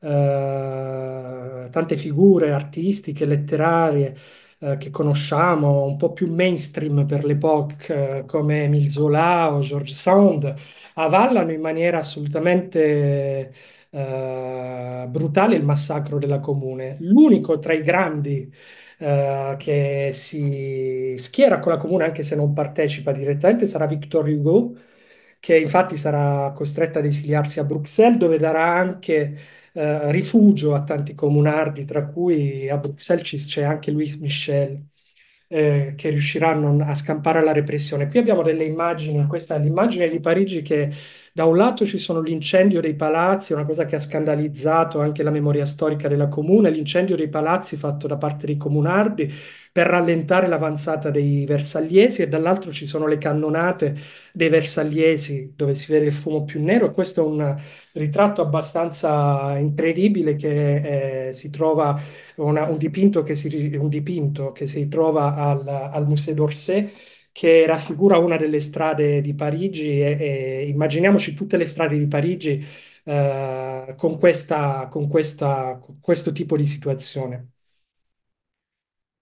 eh, tante figure artistiche, letterarie eh, che conosciamo, un po' più mainstream per l'epoca, eh, come Emile Zola o George Sand, avallano in maniera assolutamente eh, brutale il massacro della comune. L'unico tra i grandi Uh, che si schiera con la comune anche se non partecipa direttamente sarà Victor Hugo, che infatti sarà costretto ad esiliarsi a Bruxelles, dove darà anche eh, rifugio a tanti comunardi, tra cui a Bruxelles c'è anche Louis Michel, eh, che riusciranno a scampare alla repressione. Qui abbiamo delle immagini, questa è l'immagine di Parigi che da un lato ci sono l'incendio dei palazzi, una cosa che ha scandalizzato anche la memoria storica della comune, l'incendio dei palazzi fatto da parte dei comunardi per rallentare l'avanzata dei bersagliesi e dall'altro ci sono le cannonate dei bersagliesi dove si vede il fumo più nero questo è un ritratto abbastanza incredibile che eh, si trova, una, un, dipinto che si, un, dipinto che si, trova al, al Musée d'Orsay che raffigura una delle strade di Parigi e, e immaginiamoci tutte le strade di Parigi eh, con, questa, con, questa, con questo tipo di situazione.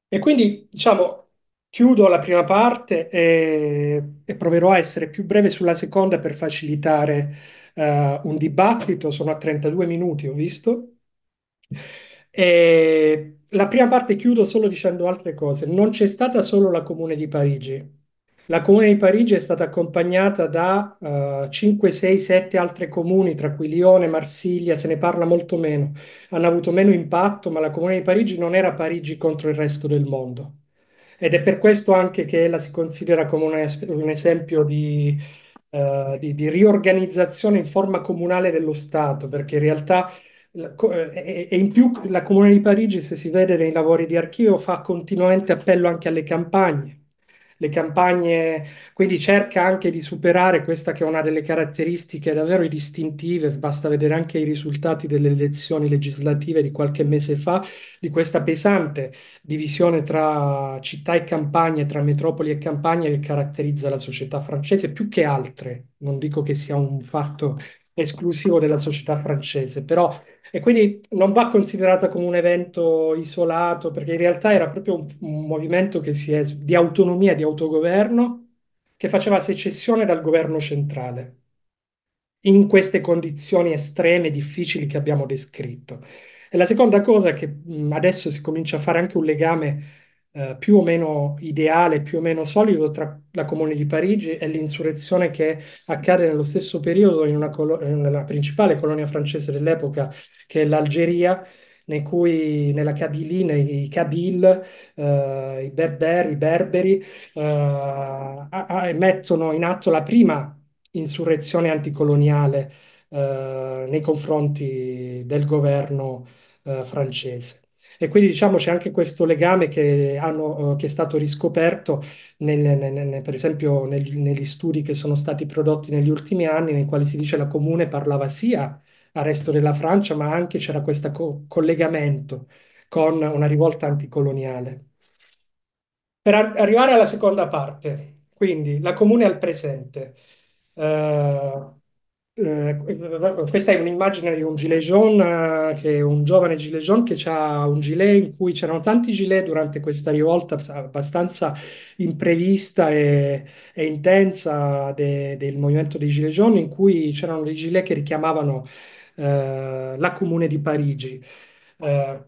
E quindi, diciamo, chiudo la prima parte e, e proverò a essere più breve sulla seconda per facilitare eh, un dibattito. Sono a 32 minuti, ho visto. E la prima parte chiudo solo dicendo altre cose. Non c'è stata solo la Comune di Parigi, la comune di Parigi è stata accompagnata da uh, 5, 6, 7 altre comuni, tra cui Lione, Marsiglia, se ne parla molto meno. Hanno avuto meno impatto, ma la comune di Parigi non era Parigi contro il resto del mondo. Ed è per questo anche che la si considera come un, es- un esempio di, uh, di, di riorganizzazione in forma comunale dello Stato, perché in realtà eh, e in più la Comune di Parigi, se si vede nei lavori di archivio, fa continuamente appello anche alle campagne le campagne, quindi cerca anche di superare questa che è una delle caratteristiche davvero distintive, basta vedere anche i risultati delle elezioni legislative di qualche mese fa, di questa pesante divisione tra città e campagne, tra metropoli e campagne che caratterizza la società francese più che altre. Non dico che sia un fatto esclusivo della società francese, però e quindi non va considerata come un evento isolato, perché in realtà era proprio un, un movimento è, di autonomia, di autogoverno, che faceva secessione dal governo centrale, in queste condizioni estreme, difficili che abbiamo descritto. E la seconda cosa che adesso si comincia a fare anche un legame eh, più o meno ideale, più o meno solido tra la Comune di Parigi e l'insurrezione che accade nello stesso periodo in una colo- nella principale colonia francese dell'epoca, che è l'Algeria, nei cui, nella Kabylie, nei Kabil, eh, i berberi, i berberi eh, mettono in atto la prima insurrezione anticoloniale eh, nei confronti del governo eh, francese. E quindi diciamo c'è anche questo legame che, hanno, eh, che è stato riscoperto, nel, nel, nel, per esempio negli studi che sono stati prodotti negli ultimi anni, nei quali si dice la comune parlava sia al resto della Francia, ma anche c'era questo co- collegamento con una rivolta anticoloniale. Per ar- arrivare alla seconda parte, quindi la comune al presente. Uh, eh, questa è un'immagine di un gilet jaune, eh, che è un giovane gilet jaune che ha un gilet in cui c'erano tanti gilet durante questa rivolta abbastanza imprevista e, e intensa de, del movimento dei gilet jaune, in cui c'erano dei gilet che richiamavano eh, la comune di Parigi. Eh,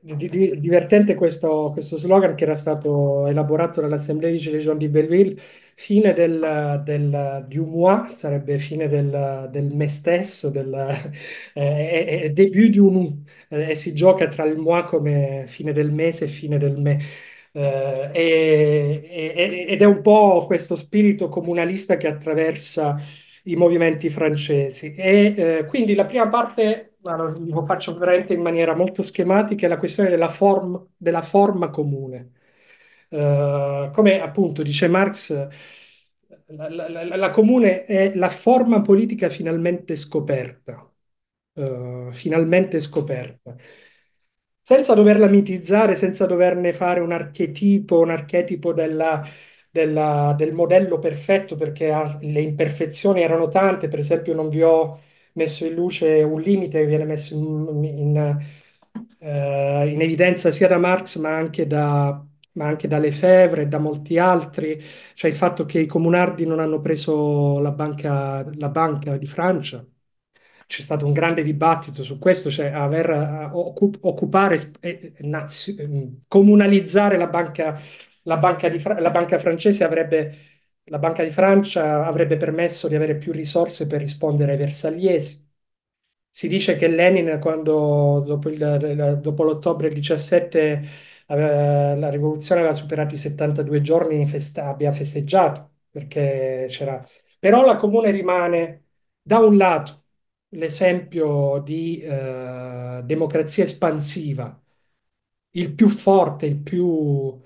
divertente questo, questo, slogan che era stato elaborato dall'Assemblea di Gilet Jaunes di Belleville fine del, del, du moi, sarebbe fine del, del me stesso, del, [LAUGHS] eh, è, è debut du nous, eh, e si gioca tra il moi come fine del mese e fine del me. Eh, e, ed è un po' questo spirito comunalista che attraversa i movimenti francesi. E eh, quindi la prima parte allora, lo faccio veramente in maniera molto schematica, è la questione della, form, della forma comune. Eh, come appunto dice Marx, la, la, la, comune è la forma politica finalmente scoperta, uh, finalmente scoperta. Senza doverla mitizzare, senza doverne fare un archetipo, un archetipo della, della, del modello perfetto, perché ha, le imperfezioni erano tante, per esempio non vi ho messo in luce un limite che viene messo in, in, uh, in evidenza sia da Marx ma anche da ma anche da Lefebvre e da molti altri, cioè il fatto che i comunardi non hanno preso la banca, la banca di Francia. C'è stato un grande dibattito su questo, cioè aver, eh, occupare, eh, eh, mm, comunalizzare la banca, la banca, di la banca francese avrebbe, la banca di Francia avrebbe permesso di avere più risorse per rispondere ai versagliesi. Si dice che Lenin, quando, dopo, dopo l'ottobre del 17, eh, la rivoluzione aveva superato i 72 giorni, fest- abbia festeggiato, perché c'era... Però la comune rimane, da un lato, l'esempio di eh, democrazia espansiva, il più forte, il più,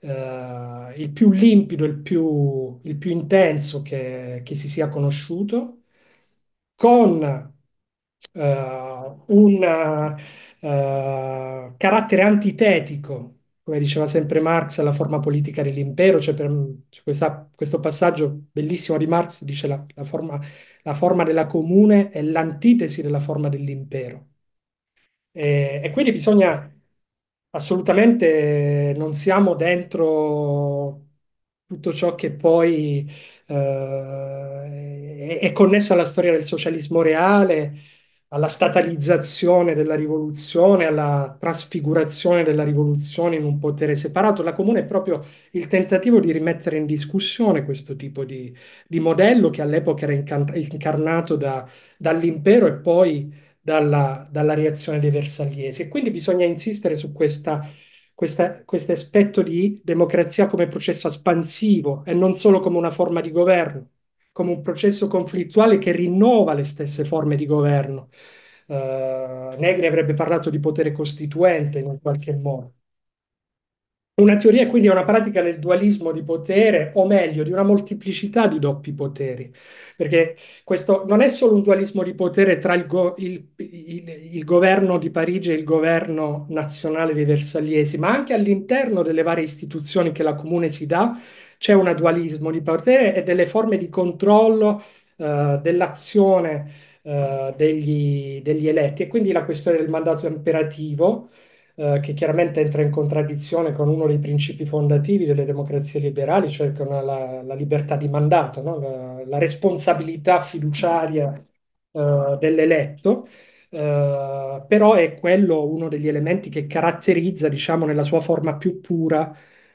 eh, il più limpido, il più, il più intenso che, che si sia conosciuto, con eh, una, eh, carattere antitetico, come diceva sempre Marx, alla forma politica dell'impero. cioè, per, cioè questa, questo passaggio bellissimo di Marx, dice la, la, forma, la forma della comune è l'antitesi della forma dell'impero. E, e quindi bisogna assolutamente non siamo dentro tutto ciò che poi eh, è, è, connesso alla storia del socialismo reale alla statalizzazione della rivoluzione, alla trasfigurazione della rivoluzione in un potere separato. La comune è proprio il tentativo di rimettere in discussione questo tipo di, di modello che all'epoca era incarnato da, dall'impero e poi dalla, dalla, reazione dei Versagliesi. E quindi bisogna insistere su questa, questa, questo aspetto di democrazia come processo espansivo e non solo come una forma di governo come un processo conflittuale che rinnova le stesse forme di governo. Uh, Negri avrebbe parlato di potere costituente in un qualche modo. Una teoria quindi è una pratica del dualismo di potere, o meglio, di una molteplicità di doppi poteri, perché questo non è solo un dualismo di potere tra il, go- il, il, il governo di Parigi e il governo nazionale dei Versagliesi, ma anche all'interno delle varie istituzioni che la comune si dà c'è un dualismo di potere e delle forme di controllo uh, dell'azione uh, degli, degli, eletti. E quindi la questione del mandato imperativo, uh, che chiaramente entra in contraddizione con uno dei principi fondativi delle democrazie liberali, cioè con la, la libertà di mandato, no? la, la, responsabilità fiduciaria dell'eletto. Uh, però è quello uno degli elementi che caratterizza, diciamo, nella sua forma più pura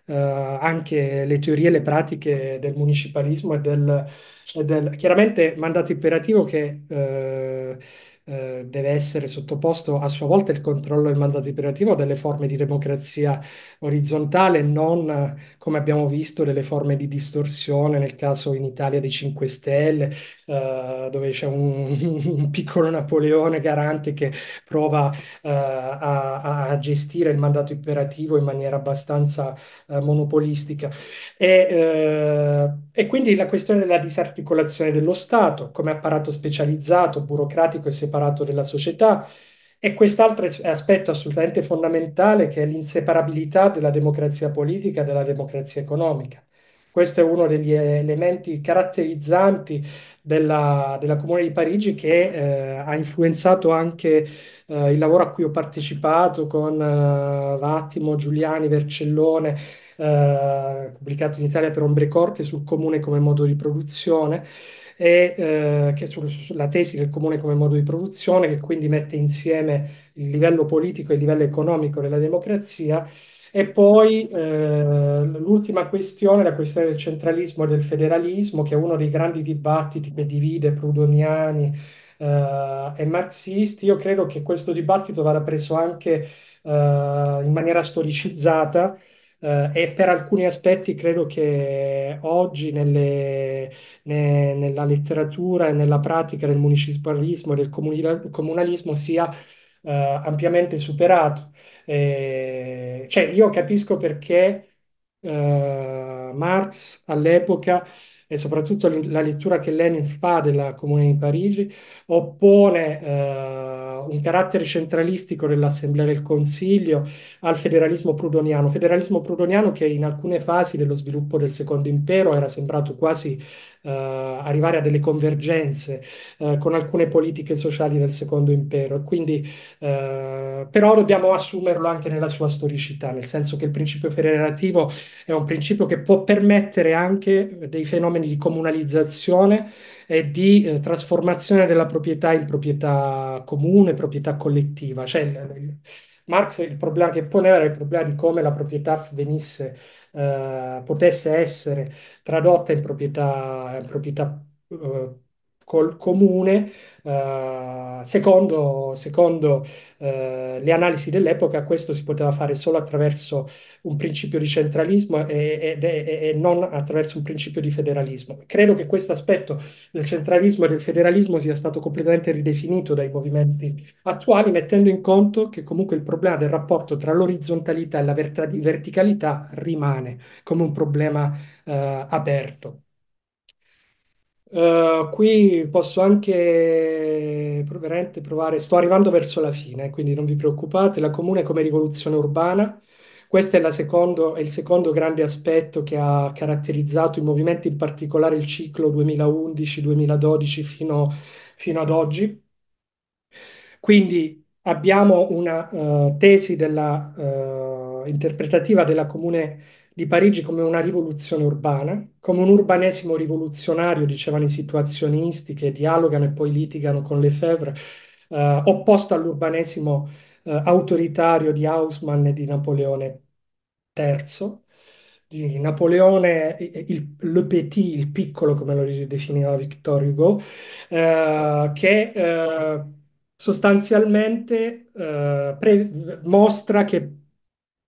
eh, anche le teorie e le pratiche del municipalismo e del, e del chiaramente mandato imperativo che eh, eh, deve essere sottoposto a sua volta il controllo del mandato imperativo delle forme di democrazia orizzontale, non come abbiamo visto delle forme di distorsione nel caso in Italia dei 5 Stelle, eh, dove c'è un, [LAUGHS] un, piccolo Napoleone garante che prova uh, a, a, gestire il mandato imperativo in maniera abbastanza uh, monopolistica. E, e quindi la questione della disarticolazione dello Stato come apparato specializzato, burocratico e separato della società. E quest'altro aspetto assolutamente fondamentale che è l'inseparabilità della democrazia politica e della democrazia economica. Questo è uno degli elementi caratterizzanti della, della Comune di Parigi che eh, ha influenzato anche eh, il lavoro a cui ho partecipato con eh, Vattimo, Giuliani, Vercellone, eh, pubblicato in Italia per Ombre Corte sul comune come modo di produzione e eh, che su, sulla tesi del comune come modo di produzione, che quindi mette insieme il livello politico e il livello economico della democrazia, e poi eh, l'ultima questione, la questione del centralismo e del federalismo, che è uno dei grandi dibattiti che divide prudoniani eh, e marxisti. Io credo che questo dibattito vada preso anche eh, in maniera storicizzata. Uh, e per alcuni aspetti credo che oggi nelle, ne, nella letteratura e nella pratica del municipalismo e del comunalismo sia uh, ampiamente superato. Eh, cioè, io capisco perché eh, Marx all'epoca e soprattutto la lettura che Lenin fa della Comune di Parigi oppone eh, un carattere centralistico dell'Assemblea del Consiglio al federalismo prudoniano, federalismo prudoniano che in alcune fasi dello sviluppo del Secondo Impero era sembrato quasi eh, arrivare a delle convergenze eh, con alcune politiche sociali del secondo impero. E quindi, eh, però dobbiamo assumerlo anche nella sua storicità, nel senso che il principio federativo è un principio che può permettere anche dei fenomeni di comunalizzazione e di eh, trasformazione della proprietà in proprietà comune, proprietà collettiva. Cioè, Marx il problema che poneva era il problema di come la proprietà venisse eh, potesse essere tradotta in proprietà, in proprietà eh, col comune, eh, secondo, secondo eh, le analisi dell'epoca questo si poteva fare solo attraverso un principio di centralismo e, e, e, e non attraverso un principio di federalismo. Credo che questo aspetto del centralismo e del federalismo sia stato completamente ridefinito dai movimenti attuali, mettendo in conto che comunque il problema del rapporto tra l'orizzontalità e la vert- verticalità rimane come un problema eh, aperto. Eh, qui posso anche veramente provare, sto arrivando verso la fine, quindi non vi preoccupate, la comune come rivoluzione urbana, questo è, secondo, è il secondo grande aspetto che ha caratterizzato i movimenti, in particolare il ciclo 2011-2012 fino, fino ad oggi. Quindi abbiamo una uh, tesi della, uh, interpretativa della comune di Parigi come una rivoluzione urbana, come un urbanesimo rivoluzionario, dicevano i situazionisti che dialogano e poi litigano con Lefebvre, eh, opposto all'urbanesimo eh, autoritario di Haussmann e di Napoleone III, di Napoleone il, Le Petit, il piccolo come lo definiva Victor Hugo, eh, che eh, sostanzialmente eh, pre- mostra che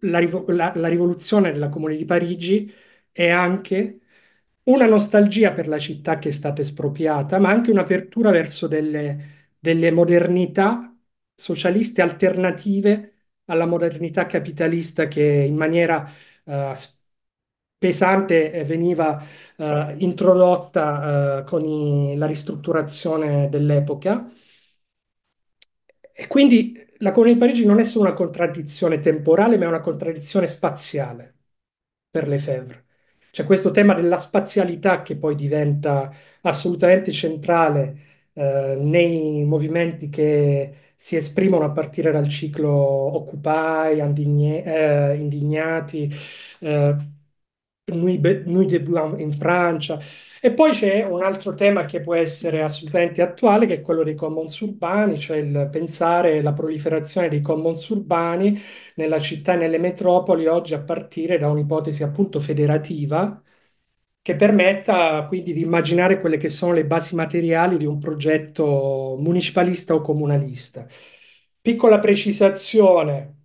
la, la, la rivoluzione della Comune di Parigi è anche una nostalgia per la città che è stata espropriata, ma anche un'apertura verso delle, delle modernità socialiste alternative alla modernità capitalista che in maniera uh, pesante eh, veniva uh, introdotta uh, con i, la ristrutturazione dell'epoca. E quindi la Comune di Parigi non è solo una contraddizione temporale, ma è una contraddizione spaziale per Lefebvre. C'è cioè, questo tema della spazialità che poi diventa assolutamente centrale eh, nei movimenti che si esprimono a partire dal ciclo Occupy, Andigne, eh, Indignati. Eh, noi, noi debuttiamo in Francia. E poi c'è un altro tema che può essere assolutamente attuale, che è quello dei commons urbani, cioè il pensare la proliferazione dei commons urbani nella città e nelle metropoli oggi a partire da un'ipotesi appunto federativa che permetta quindi di immaginare quelle che sono le basi materiali di un progetto municipalista o comunalista. Piccola precisazione,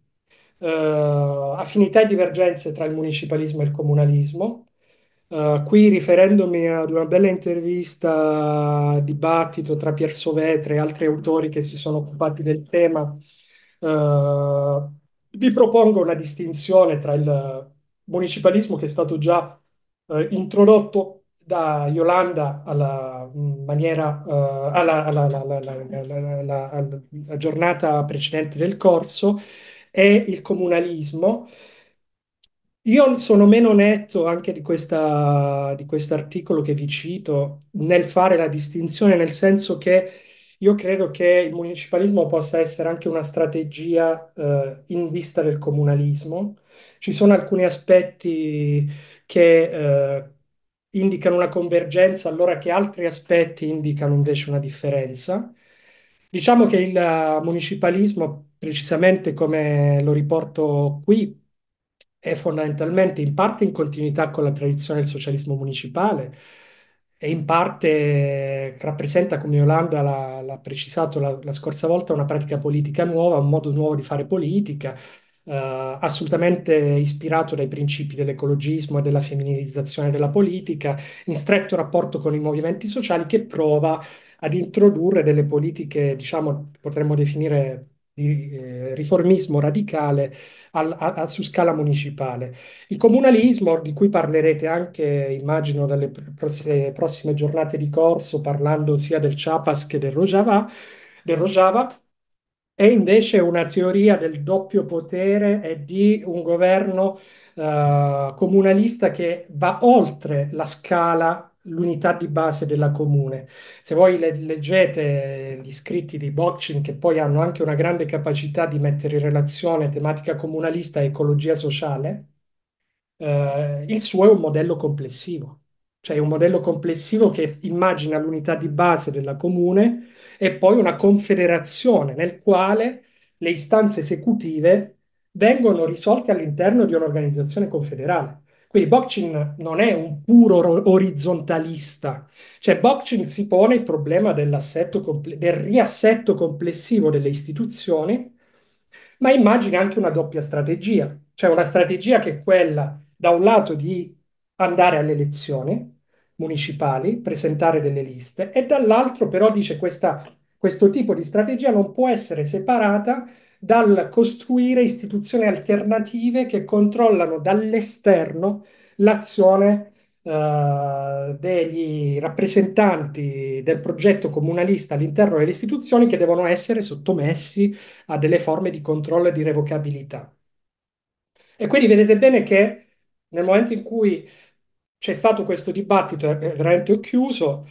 eh, affinità e divergenze tra il municipalismo e il comunalismo. Eh, qui riferendomi ad una bella intervista, dibattito tra Pier Sovetre e altri autori che si sono occupati del tema, eh, vi propongo una distinzione tra il municipalismo che è stato già eh, introdotto da Yolanda alla mm, maniera uh, alla, alla, alla, alla, giornata precedente del corso è il comunalismo. Io sono meno netto anche di questa, di quest'articolo che vi cito nel fare la distinzione, nel senso che io credo che il municipalismo possa essere anche una strategia eh, in vista del comunalismo. Ci sono alcuni aspetti che eh, indicano una convergenza, allora che altri aspetti indicano invece una differenza. Diciamo che il eh, municipalismo precisamente come lo riporto qui, è fondamentalmente in parte in continuità con la tradizione del socialismo municipale e in parte rappresenta, come Yolanda l'ha, l'ha precisato la, la, scorsa volta, una pratica politica nuova, un modo nuovo di fare politica, eh, assolutamente ispirato dai principi dell'ecologismo e della femminilizzazione della politica, in stretto rapporto con i movimenti sociali che prova ad introdurre delle politiche, diciamo, potremmo definire di eh, riformismo radicale al, a, a, su scala municipale. Il comunalismo, di cui parlerete anche, immagino, nelle prossime, prossime giornate di corso, parlando sia del Chiapas che del Rojava, del Rojava è invece una teoria del doppio potere e di un governo eh, comunalista che va oltre la scala l'unità di base della comune. Se voi le- leggete gli scritti di Boccin, che poi hanno anche una grande capacità di mettere in relazione tematica comunalista e ecologia sociale, eh, il suo è un modello complessivo, cioè un modello complessivo che immagina l'unità di base della comune e poi una confederazione nel quale le istanze esecutive vengono risolte all'interno di un'organizzazione confederale. Quindi Bokchin non è un puro orizzontalista, cioè Bokchin si pone il problema del riassetto complessivo delle istituzioni, ma immagina anche una doppia strategia, cioè una strategia che è quella da un lato di andare alle elezioni municipali, presentare delle liste, e dall'altro però dice questa, questo tipo di strategia non può essere separata dal costruire istituzioni alternative che controllano dall'esterno l'azione eh, degli rappresentanti del progetto comunalista all'interno delle istituzioni che devono essere sottomessi a delle forme di controllo e di revocabilità. E quindi vedete bene che nel momento in cui c'è stato questo dibattito, veramente ho chiuso,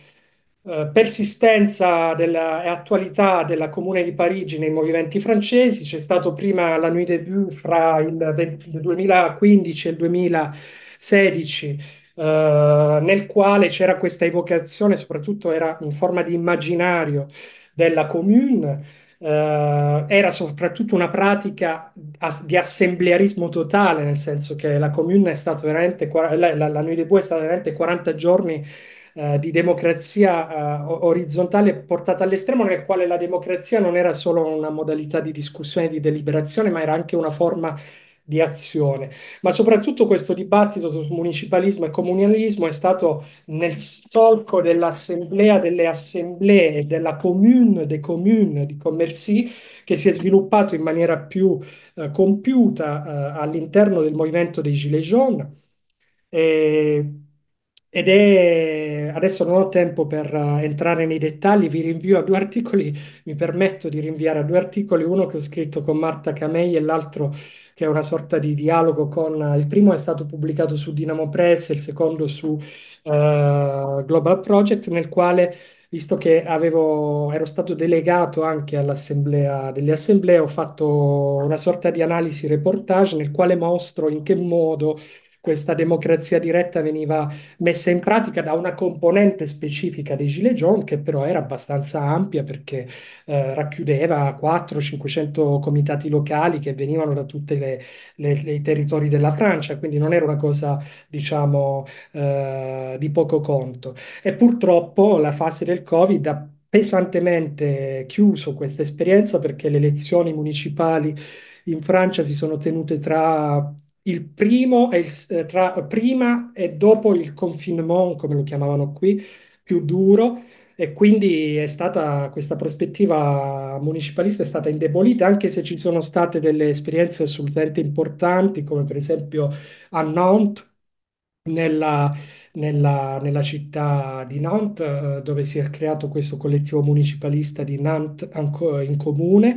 eh, persistenza della, e attualità della Comune di Parigi nei movimenti francesi. C'è stato prima la Nuit début fra il, 20, il 2015 e il 2016, eh, nel quale c'era questa evocazione, soprattutto era in forma di immaginario della Commune, Uh, era soprattutto una pratica as- di assemblearismo totale, nel senso che la Commune è stata veramente, la, la, la Nuit debout è stata veramente 40 giorni eh, di democrazia eh, orizzontale portata all'estremo, nel quale la democrazia non era solo una modalità di discussione, di deliberazione, ma era anche una forma di azione. Ma soprattutto questo dibattito su municipalismo e comunalismo è stato nel solco dell'assemblea delle assemblee, e della commune des communes di Commercy, che si è sviluppato in maniera più eh, compiuta eh, all'interno del movimento dei Gilets jaunes. E ed è adesso non ho tempo per eh, entrare nei dettagli, vi rinvio a due [LAUGHS] articoli, mi permetto di rinviare a due articoli, uno che ho scritto con Marta Camei e l'altro che è una sorta di dialogo con eh, il primo è stato pubblicato su Dynamo Press, il secondo su uh, Global Project nel quale visto che avevo, ero stato delegato anche all'assemblea delle assemblee, ho fatto una sorta di analisi reportage nel quale mostro in che modo questa democrazia diretta veniva messa in pratica da una componente specifica dei Gilets jaunes che però era abbastanza ampia perché eh, racchiudeva 400-500 comitati locali che venivano da tutti i territori della Francia, quindi non era una cosa diciamo eh, di poco conto. E purtroppo la fase del Covid ha pesantemente chiuso questa esperienza perché le elezioni municipali in Francia si sono tenute tra il primo è il, eh, tra, prima e dopo il confinement, come lo chiamavano qui, più duro e quindi è stata questa prospettiva municipalista è stata indebolita anche se ci sono state delle esperienze assolutamente importanti come per esempio a Nantes nella, nella, nella città di Nantes eh, dove si è creato questo collettivo municipalista di Nantes in comune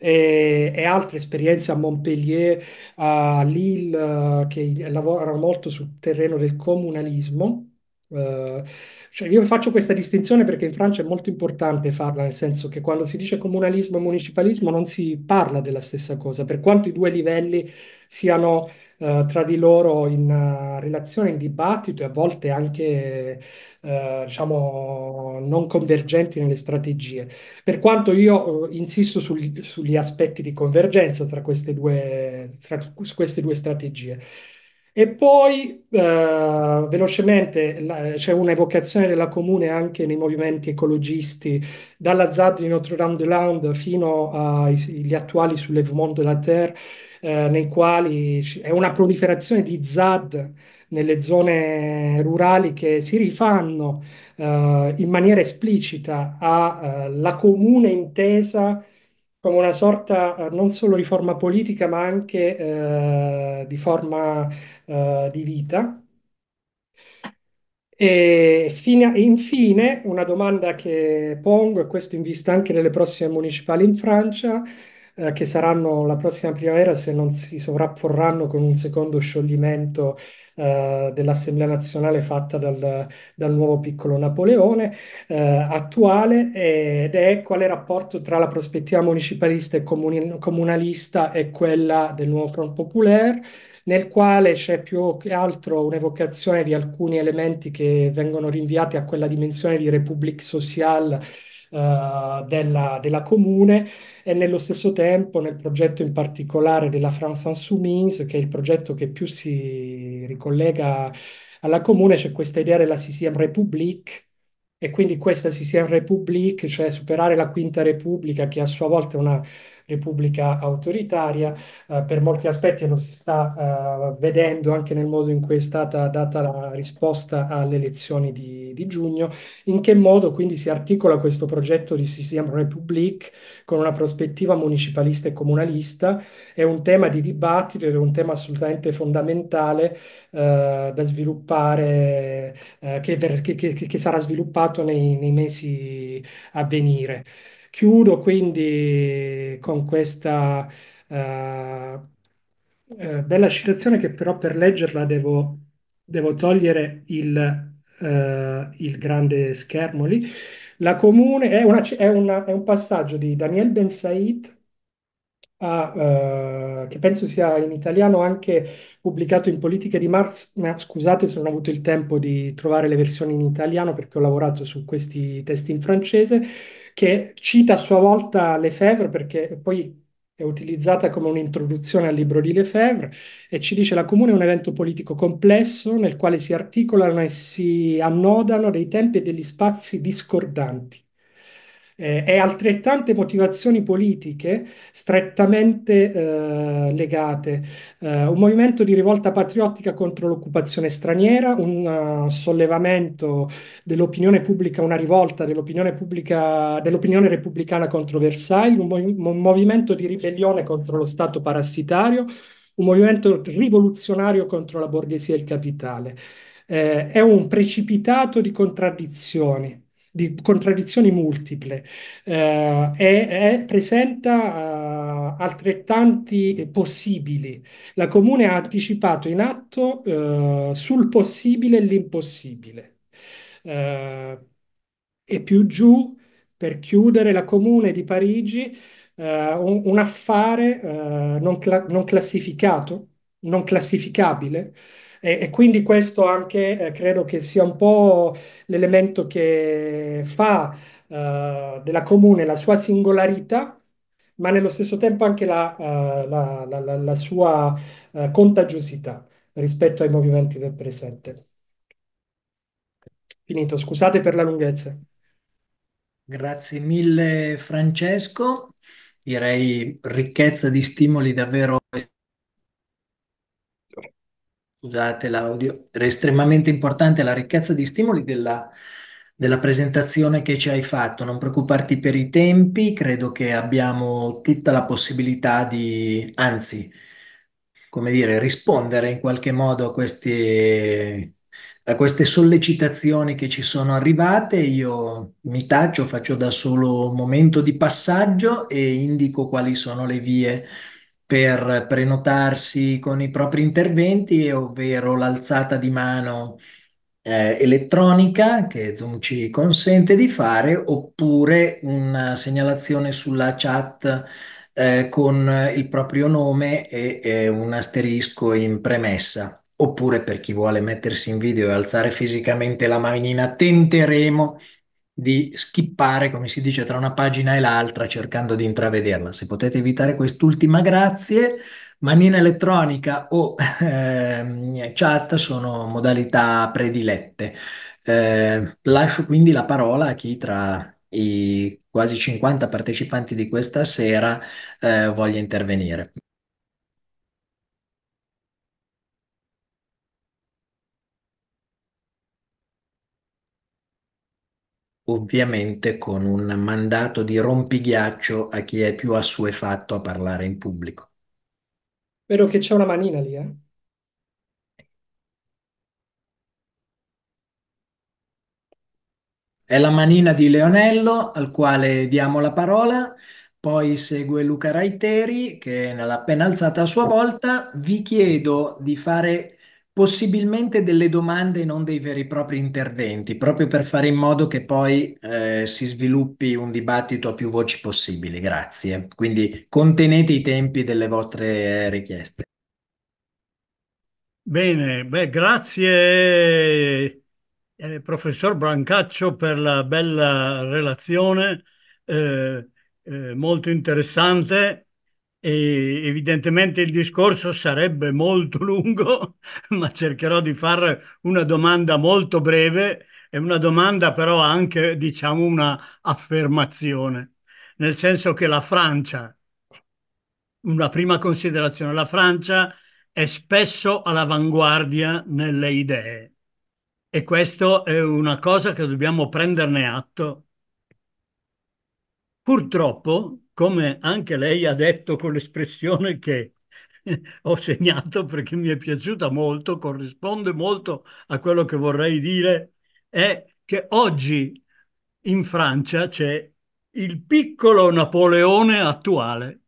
e, e altre esperienze a Montpellier, a Lille, che lavorano molto sul terreno del comunalismo. Uh, cioè io faccio questa distinzione perché in Francia è molto importante farla, nel senso che quando si dice comunalismo e municipalismo non si parla della stessa cosa, per quanto i due livelli siano eh, tra di loro in uh, eh, relazione, in dibattito e a volte anche eh, diciamo non convergenti nelle strategie. Per quanto io eh, insisto sul, sugli aspetti di convergenza tra queste due, tra queste due strategie. E poi eh, velocemente la, c'è un'evocazione della comune anche nei movimenti ecologisti, dalla ZAD di Notre-Dame-de-Land fino agli attuali sull'Evmont de la Terre, eh, nei quali è una proliferazione di ZAD nelle zone rurali che si rifanno eh, in maniera esplicita alla eh, comune intesa come una sorta eh, non solo di forma politica ma anche eh, di forma eh, di vita. E fine, infine una domanda che pongo, e questo in vista anche delle prossime municipali in Francia, eh, che saranno la prossima primavera se non si sovrapporranno con un secondo scioglimento eh, dell'Assemblea nazionale fatta dal, dal nuovo piccolo Napoleone eh, attuale ed è quale rapporto tra la prospettiva municipalista e comuni- comunalista e quella del nuovo Front Populaire nel quale c'è più che altro un'evocazione di alcuni elementi che vengono rinviati a quella dimensione di République sociale eh, della, della, comune e nello stesso tempo nel progetto in particolare della France Insoumise, che è il progetto che più si ricollega alla comune, c'è questa idea della Sixième République, e quindi questa Sixième République, cioè superare la Quinta Repubblica, che a sua volta è una repubblica autoritaria, eh, per molti aspetti lo si sta eh, vedendo anche nel modo in cui è stata data la risposta alle elezioni di, di giugno, in che modo quindi si articola questo progetto di Sisiam Republic con una prospettiva municipalista e comunalista, è un tema di dibattito ed è un tema assolutamente fondamentale eh, da sviluppare, eh, che, che, che, che, sarà sviluppato nei, nei mesi a venire. Chiudo quindi con questa uh, uh, bella citazione che però per leggerla devo, devo togliere il, uh, il, grande schermo lì. La comune è, una, è, una, è un passaggio di Daniel Ben Said a, che penso sia in italiano anche pubblicato in Politiche di Marx, ma scusate se non ho avuto il tempo di trovare le versioni in italiano perché ho lavorato su questi testi in francese che cita a sua volta Lefebvre perché poi è utilizzata come un'introduzione al libro di Lefebvre e ci dice la comune è un evento politico complesso nel quale si articolano e si annodano dei tempi e degli spazi discordanti eh, e altrettante motivazioni politiche strettamente eh, legate. Eh, un movimento di rivolta patriottica contro l'occupazione straniera, un uh, sollevamento dell'opinione pubblica, una rivolta dell'opinione pubblica, dell'opinione repubblicana contro Versailles, un, mo- un movimento di ribellione contro lo Stato parassitario, un movimento rivoluzionario contro la borghesia e il capitale. Eh, è un precipitato di contraddizioni, di contraddizioni multiple eh, e, e, presenta eh, altrettanti possibili. La Comune ha anticipato in atto eh, sul possibile e l'impossibile. Eh, e più giù, per chiudere, la Comune di Parigi Uh, un, un, affare uh, non, cla- non classificato, non classificabile, e, e quindi questo anche eh, credo che sia un po' l'elemento che fa eh, della comune la sua singolarità, ma nello stesso tempo anche la, uh, la, la, la sua uh, contagiosità rispetto ai movimenti del presente. Finito, scusate per la lunghezza. Grazie mille Francesco, direi ricchezza di stimoli davvero scusate l'audio, era estremamente importante la ricchezza di stimoli della, della, presentazione che ci hai fatto. Non preoccuparti per i tempi, credo che abbiamo tutta la possibilità di, anzi, come dire, rispondere in qualche modo a queste, a queste sollecitazioni che ci sono arrivate. Io mi taccio, faccio da solo un momento di passaggio e indico quali sono le vie per prenotarsi con i propri interventi, ovvero l'alzata di mano eh, elettronica che Zoom ci consente di fare, oppure una segnalazione sulla chat eh, con il proprio nome e, e un asterisco in premessa. Oppure per chi vuole mettersi in video e alzare fisicamente la manina, tenteremo di skippare, come si dice, tra una pagina e l'altra cercando di intravederla. Se potete evitare quest'ultima, grazie. Manina elettronica o eh, chat sono modalità predilette. Eh, lascio quindi la parola a chi tra i quasi 50 partecipanti di questa sera eh, voglia intervenire. ovviamente con un mandato di rompighiaccio a chi è più assuefatto a parlare in pubblico. Vedo che c'è una manina lì, eh? È la manina di Leonello al quale diamo la parola, poi segue Luca Raiteri che appena alzata a sua volta. Vi chiedo di fare possibilmente delle domande e non dei veri e propri interventi, proprio per fare in modo che poi eh, si sviluppi un dibattito a più voci possibili. Grazie. Quindi contenete i tempi delle vostre eh, richieste. Bene, beh, grazie eh, professor Brancaccio per la bella relazione, eh, eh molto interessante e evidentemente il discorso sarebbe molto [LAUGHS] lungo, ma cercherò di fare una domanda molto breve e una domanda però anche, diciamo, una affermazione, nel senso che la Francia, una prima considerazione, la Francia è spesso all'avanguardia nelle idee e questo è una cosa che dobbiamo prenderne atto. Purtroppo come anche lei ha detto con l'espressione che [LAUGHS] ho segnato perché mi è piaciuta molto, corrisponde molto a quello che vorrei dire, è che oggi in Francia c'è il piccolo Napoleone attuale.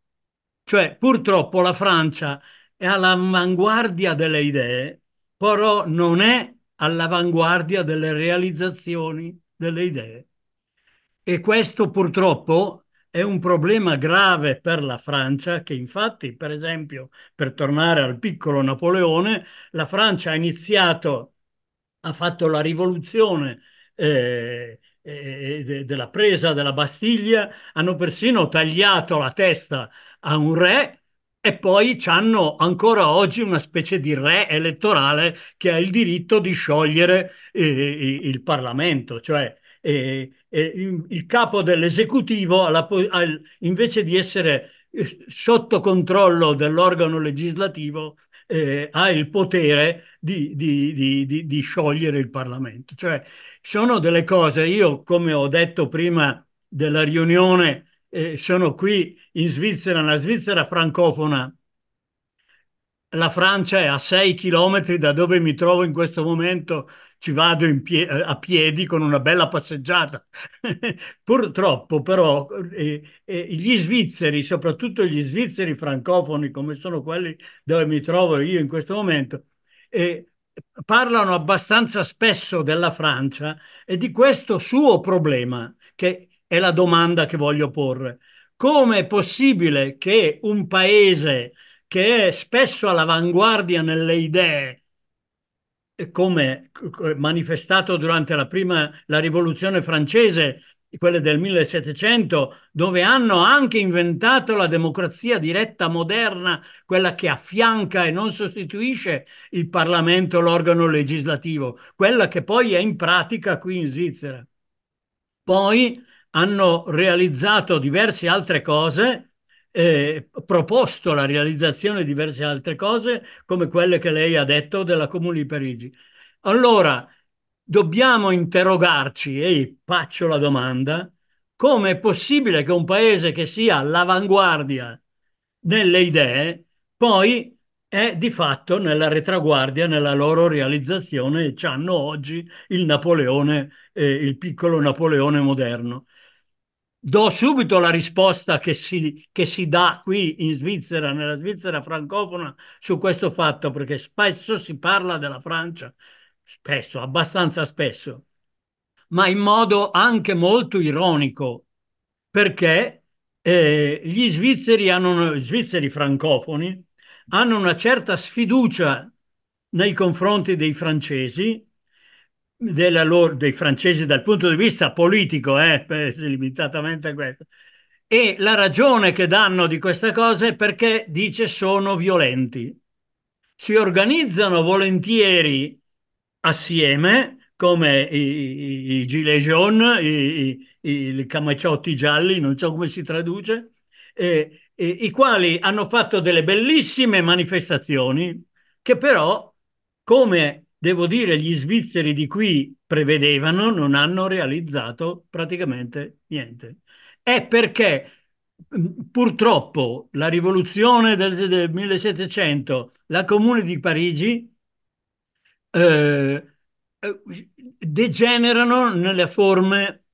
Cioè, purtroppo la Francia è all'avanguardia delle idee, però non è all'avanguardia delle realizzazioni delle idee. E questo purtroppo è un problema grave per la Francia che infatti, per esempio, per tornare al piccolo Napoleone, la Francia ha iniziato, ha fatto la rivoluzione eh, eh, della presa della Bastiglia, hanno persino tagliato la testa a un re e poi hanno ancora oggi una specie di re elettorale che ha il diritto di sciogliere eh, il Parlamento, cioè eh, il, il capo dell'esecutivo, alla, al, invece di essere eh, sotto controllo dell'organo legislativo, eh, ha il potere di, di, di, di, sciogliere il Parlamento. Cioè, sono delle cose, io come ho detto prima della riunione, eh, sono qui in Svizzera, la Svizzera francofona, la Francia è a 6 chilometri da dove mi trovo in questo momento ci vado pie- eh, a piedi con una bella passeggiata. [LAUGHS] Purtroppo però eh, eh, gli svizzeri, soprattutto gli svizzeri francofoni, come sono quelli dove mi trovo io in questo momento, eh, parlano abbastanza spesso della Francia e di questo suo problema, che è la domanda che voglio porre. Come è possibile che un paese che è spesso all'avanguardia nelle idee, eh, come manifestato durante la prima la rivoluzione francese, quelle del 1700, dove hanno anche inventato la democrazia diretta moderna, quella che affianca e non sostituisce il Parlamento, l'organo legislativo, quella che poi è in pratica qui in Svizzera. Poi hanno realizzato diverse altre cose, eh, proposto la realizzazione di diverse altre cose, come quelle che lei ha detto della Comune di Parigi. Allora, dobbiamo interrogarci, e faccio la domanda, come è possibile che un paese che sia all'avanguardia nelle idee poi è di fatto nella retraguardia nella loro realizzazione e ci hanno oggi il Napoleone, eh, il piccolo Napoleone moderno do subito la risposta che si, che si, dà qui in Svizzera, nella Svizzera francofona, su questo fatto, perché spesso si parla della Francia, spesso, abbastanza spesso, ma in modo anche molto ironico, perché eh, gli svizzeri, hanno, svizzeri francofoni hanno una certa sfiducia nei confronti dei francesi loro, dei francesi dal punto di vista politico, eh, [LAUGHS] limitatamente a questo. E la ragione che danno di questa cosa è perché dice sono violenti. Si organizzano volentieri assieme, come i, i, i gilets jaunes, i, i, i camaciotti gialli, non so come si traduce, eh, eh, i quali hanno fatto delle bellissime manifestazioni che però, come devo dire, gli svizzeri di qui prevedevano, non hanno realizzato praticamente niente. È perché mm, purtroppo la rivoluzione del, del 1700, la Comune di Parigi, eh, eh, degenerano nelle forme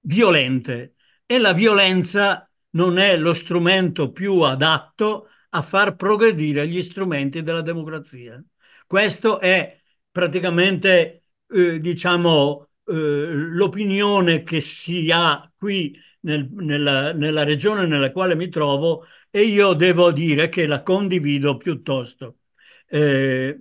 violente e la violenza non è lo strumento più adatto a far progredire gli strumenti della democrazia. Questo è praticamente, eh, diciamo, eh, l'opinione che si ha qui nel, nella, nella regione nella quale mi trovo e io devo dire che la condivido piuttosto. Eh,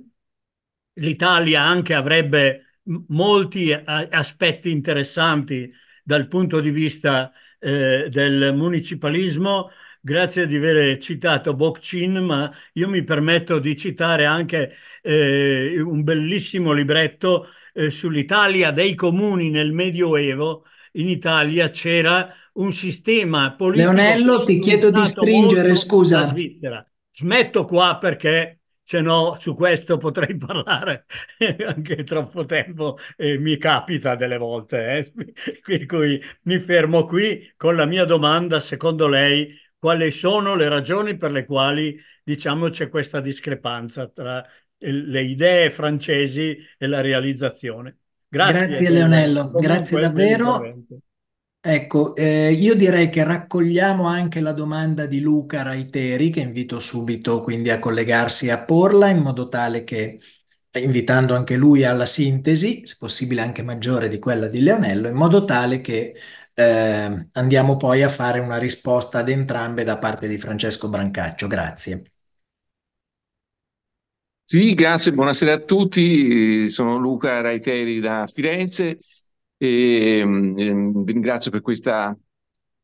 L'Italia anche avrebbe molti aspetti interessanti dal punto di vista eh, del municipalismo. Grazie di aver citato Bokcin, ma io mi permetto di citare anche eh, un bellissimo libretto eh, sull'Italia dei comuni nel Medioevo. In Italia c'era un sistema politico. Leonello, ti chiedo di stringere, scusa. Smetto qua perché se no su questo potrei [LAUGHS] parlare anche troppo tempo eh, mi capita delle volte eh. [LAUGHS] cui mi fermo qui con la mia domanda secondo lei quali sono le ragioni per le quali diciamo c'è questa discrepanza tra le idee francesi e la realizzazione. Grazie, grazie Leonello, grazie davvero. Ecco, eh, io direi che raccogliamo anche la domanda di Luca Raiteri, che invito subito quindi a collegarsi a porla in modo tale che, invitando anche lui alla sintesi, se possibile anche maggiore di quella di Leonello, in modo tale che eh, andiamo poi a fare una risposta ad entrambe da parte di Francesco Brancaccio. Grazie. Sì, grazie, buonasera a tutti. Sono Luca Raiteri da Firenze e mm, mm, vi ringrazio per questa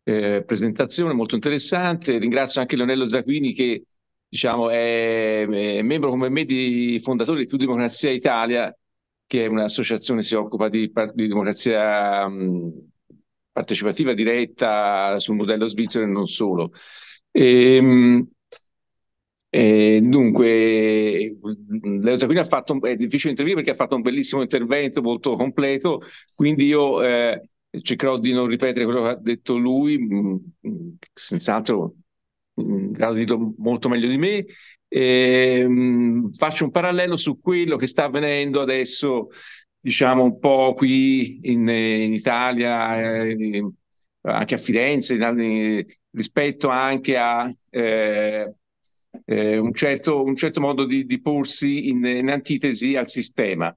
eh, presentazione molto interessante. Ringrazio anche Leonello Zaguini che diciamo, è, è, membro come me di fondatore di Più Democrazia Italia, che è un'associazione che si occupa di, di democrazia mh, mm, partecipativa diretta sul modello svizzero e non solo. E, mh, eh, dunque, Leo Zappini ha fatto, un, è difficile intervenire perché ha fatto un bellissimo intervento molto completo, quindi io eh, cercherò di non ripetere quello che ha detto lui, mh, mm, mm, senz'altro mm, in grado di dirlo molto meglio di me. E, ehm, mh, faccio un parallelo su quello che sta avvenendo adesso, diciamo un po' qui in, in Italia, eh, anche a Firenze, in, rispetto anche a... Eh, eh, un, certo, un, certo, modo di, di porsi in, in, antitesi al sistema.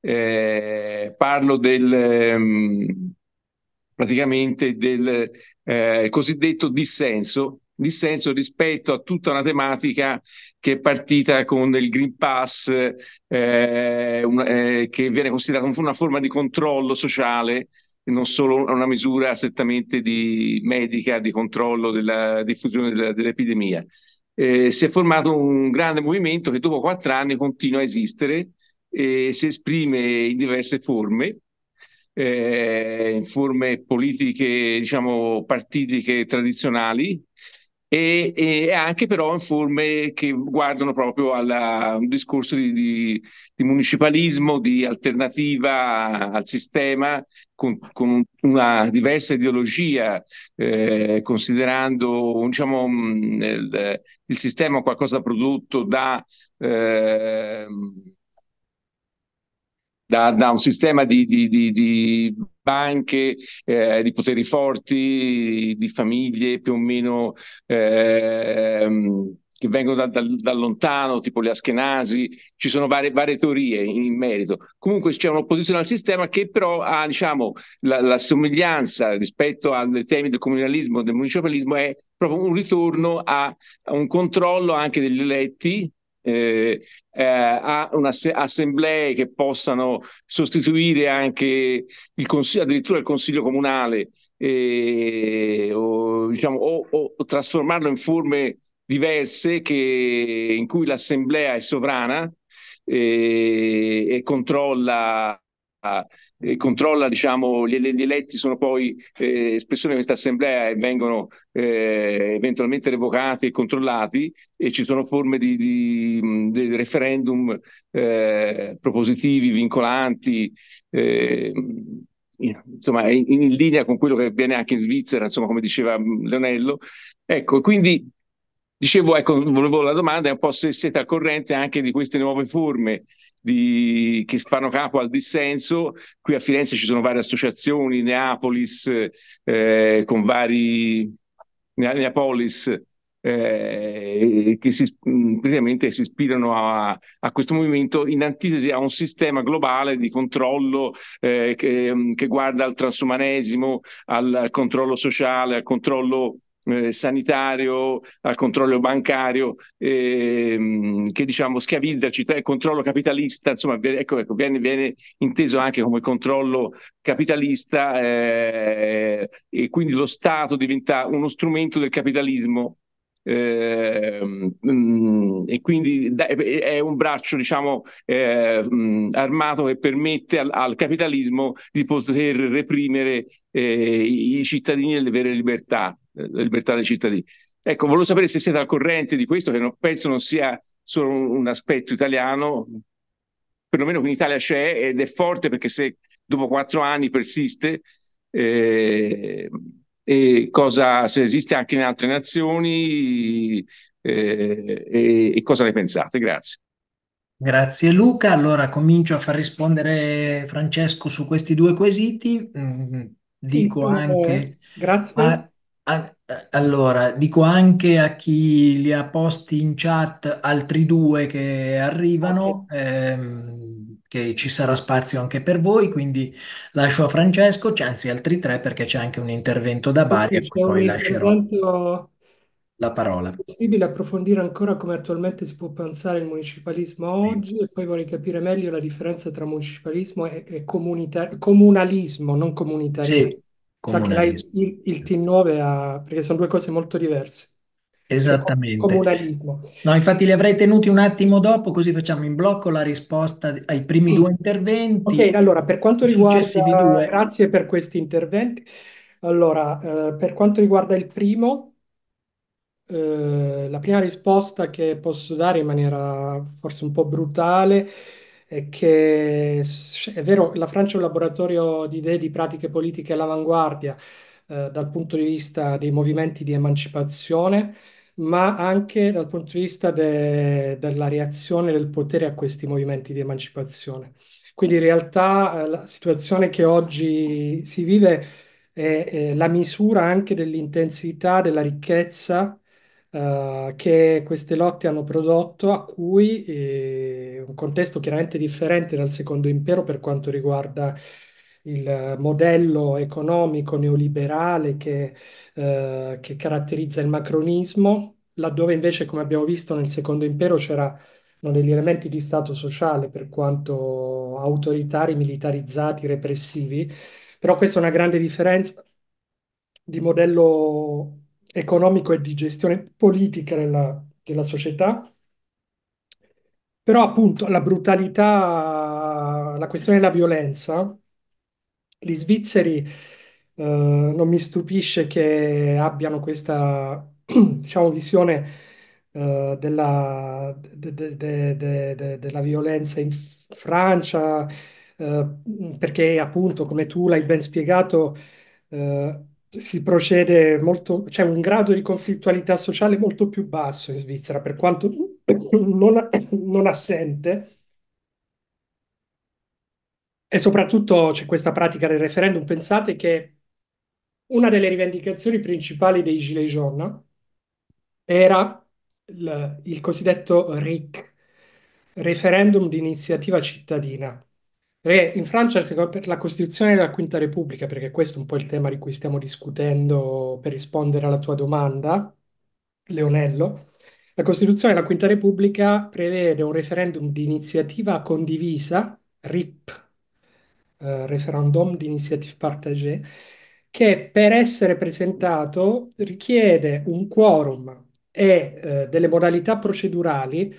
Eh, parlo del... Um, praticamente del eh, cosiddetto dissenso, dissenso rispetto a tutta una tematica che è partita con il Green Pass, eh, un, eh, che viene considerata una forma di controllo sociale non solo una misura strettamente di medica di controllo della diffusione della, dell'epidemia eh, si è formato un grande movimento che dopo quattro anni continua a esistere e si esprime in diverse forme, eh, in forme politiche, diciamo, partitiche tradizionali, e, e, anche però in forme che guardano proprio al discorso di, di, di, municipalismo, di alternativa al sistema con, con una diversa ideologia, eh, considerando diciamo, il, mm, il, sistema qualcosa prodotto da... Eh, da, da, un sistema di, di, di, di banche, eh, di poteri forti, di famiglie più o meno eh, che vengono da, da, da, lontano, tipo gli Ashkenazi, ci sono varie, varie teorie in, in, merito. Comunque c'è un'opposizione al sistema che però ha diciamo, la, la somiglianza rispetto ai temi del comunalismo, del municipalismo, è proprio un ritorno a, a un controllo anche degli eletti, eh, eh, a una assemblee che possano sostituire anche il consiglio, addirittura il consiglio comunale eh, o, diciamo, o, o, trasformarlo in forme diverse che, in cui l'assemblea è sovrana eh, e controlla eh, controlla diciamo, gli, gli, eletti sono poi eh, espressione di questa assemblea e vengono eh, eventualmente revocati e controllati e ci sono forme di, di, di referendum eh, propositivi, vincolanti eh, insomma in, in linea con quello che avviene anche in Svizzera insomma come diceva Leonello ecco quindi Dicevo, ecco, volevo la domanda è un po' se siete al corrente anche di queste nuove forme di, che fanno capo al dissenso. Qui a Firenze ci sono varie associazioni, Neapolis, eh, con vari Neapolis, eh, che si, mm, praticamente si ispirano a, a, questo movimento in antitesi a un sistema globale di controllo eh, che, mm, che, guarda al transumanesimo, al, al controllo sociale, al controllo eh, sanitario, al controllo bancario, ehm, che diciamo schiavizza città, il controllo capitalista, insomma, ecco, ecco, viene, viene, inteso anche come controllo capitalista eh, e quindi lo Stato diventa uno strumento del capitalismo. Eh, mh, mm, e quindi da, è un braccio diciamo mh, eh, mm, armato che permette al, al, capitalismo di poter reprimere eh, i cittadini e le vere libertà eh, la libertà dei cittadini. Ecco, volevo sapere se siete al corrente di questo, che non, penso non sia solo un aspetto italiano, perlomeno in Italia c'è ed è forte perché se dopo quattro anni persiste, eh, e cosa, se esiste anche in altre nazioni eh, e, e cosa ne pensate? Grazie. Grazie Luca. Allora comincio a far rispondere Francesco su questi due quesiti. Mm, mm, dico eh, anche. Grazie. A... Eh, allora, dico anche a chi li ha posti in chat altri due che arrivano, ehm, che ci sarà spazio anche per voi, quindi lascio a Francesco, anzi altri tre perché c'è anche un intervento da Bari Sì, a cui c'è un poi lascerò intervento la parola. È possibile approfondire ancora come attualmente si può pensare il municipalismo oggi e poi vorrei capire meglio la differenza tra municipalismo e, e comunita- comunalismo, non comunitarismo. Sì, Sa il, il T9 ha, perché sono due cose molto diverse. Esattamente. comunalismo. No, infatti li avrei tenuti un attimo dopo, così facciamo in blocco la risposta ai primi mm. due interventi. Ok, allora, per quanto riguarda, due. grazie per questi interventi. Allora, eh, per quanto riguarda il primo, eh, la prima risposta che posso dare in maniera forse un po' brutale è che è vero, la Francia è un laboratorio di idee, di pratiche politiche all'avanguardia eh, dal punto di vista dei movimenti di emancipazione, ma anche dal punto di vista de- della reazione del potere a questi movimenti di emancipazione. Quindi in realtà eh, la situazione che oggi si vive è, è la misura anche dell'intensità, della ricchezza eh, che queste lotte hanno prodotto, a cui eh, un contesto chiaramente differente dal secondo impero per quanto riguarda il modello economico neoliberale che, eh, che caratterizza il macronismo, laddove invece, come abbiamo visto nel secondo impero, c'erano degli elementi di Stato sociale, per quanto autoritari, militarizzati, repressivi, però questa è una grande differenza di modello economico e di gestione politica della, della società. Però appunto la brutalità, la questione della violenza, gli svizzeri eh, non mi stupisce che abbiano questa [CLEARS THROAT] diciamo, visione eh, della, de, de, de, della, violenza in Francia, eh, perché appunto, come tu l'hai ben spiegato, eh, si procede molto, c'è cioè un grado di conflittualità sociale molto più basso in Svizzera, per quanto non, non assente. E soprattutto c'è questa pratica del referendum. Pensate che una delle rivendicazioni principali dei Gilets jaunes era il, il cosiddetto RIC, referendum di iniziativa cittadina perché in Francia, per la Costituzione della Quinta Repubblica, perché questo è un po' il tema di cui stiamo discutendo per rispondere alla tua domanda, Leonello, la Costituzione della Quinta Repubblica prevede un referendum di iniziativa condivisa, RIP, eh, Referendum d'Initiative Partagée, che per essere presentato richiede un quorum e eh, delle modalità procedurali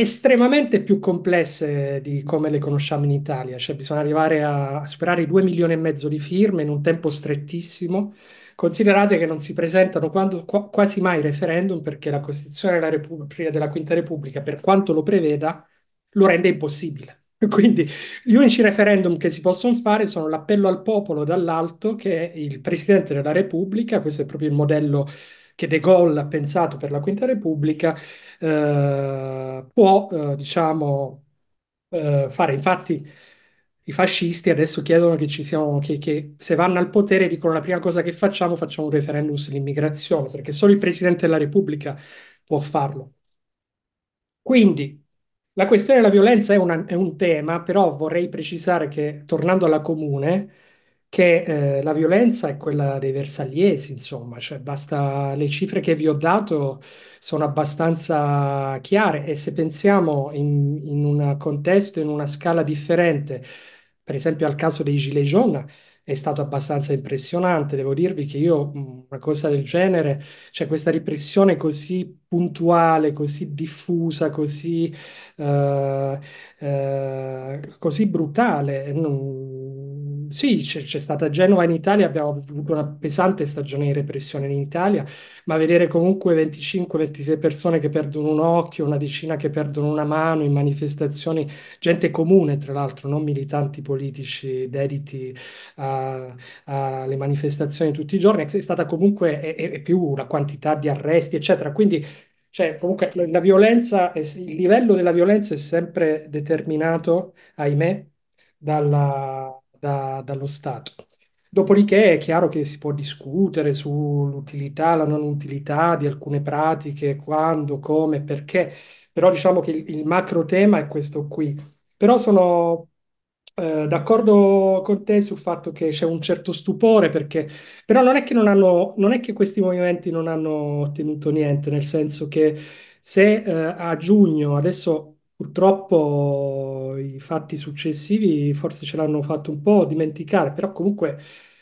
estremamente più complesse di come le conosciamo in Italia, cioè bisogna arrivare a, superare i 2 milioni e mezzo di firme in un tempo strettissimo. Considerate che non si presentano quando, quasi mai referendum perché la Costituzione della, Repubblica, della Quinta Repubblica, per quanto lo preveda, lo rende impossibile. [LAUGHS] Quindi gli unici referendum che si possono fare sono l'appello al popolo dall'alto che il Presidente della Repubblica, questo è proprio il modello che De Gaulle ha pensato per la Quinta Repubblica, eh, può, eh, diciamo, eh, fare. Infatti, i fascisti adesso chiedono che ci siano, che, che, se vanno al potere dicono la prima cosa che facciamo, facciamo un referendum sull'immigrazione, perché solo il Presidente della Repubblica può farlo. Quindi la questione della violenza è, una, è un tema, però vorrei precisare che tornando alla comune, che eh, la violenza è quella dei bersagliesi, insomma, cioè basta le cifre che vi ho dato sono abbastanza chiare e se pensiamo in, in un contesto, in una scala differente, per esempio al caso dei Gilets Jaunes, è stato abbastanza impressionante. Devo dirvi che io una cosa del genere, cioè questa repressione così puntuale, così diffusa, così, uh, uh, così brutale, non, sì, c'è, stata Genova in Italia, abbiamo avuto una pesante stagione di repressione in Italia, ma vedere comunque 25-26 persone che perdono un occhio, una decina che perdono una mano in manifestazioni, gente comune tra l'altro, non militanti politici dediti eh, alle manifestazioni tutti i giorni, è stata comunque è, è più una quantità di arresti, eccetera. Quindi cioè comunque la violenza, il livello della violenza è sempre determinato, ahimè, dalla, da- dallo Stato. Dopodiché è chiaro che si può discutere sull'utilità, la non utilità di alcune pratiche, quando, come, perché, però diciamo che il, il macro tema è questo qui. Però sono eh, d'accordo con te sul fatto che c'è un certo stupore, perché però non è che, non hanno, non è che questi movimenti non hanno ottenuto niente, nel senso che se eh, a giugno, adesso Purtroppo i fatti successivi forse ce l'hanno fatto un po' dimenticare, però comunque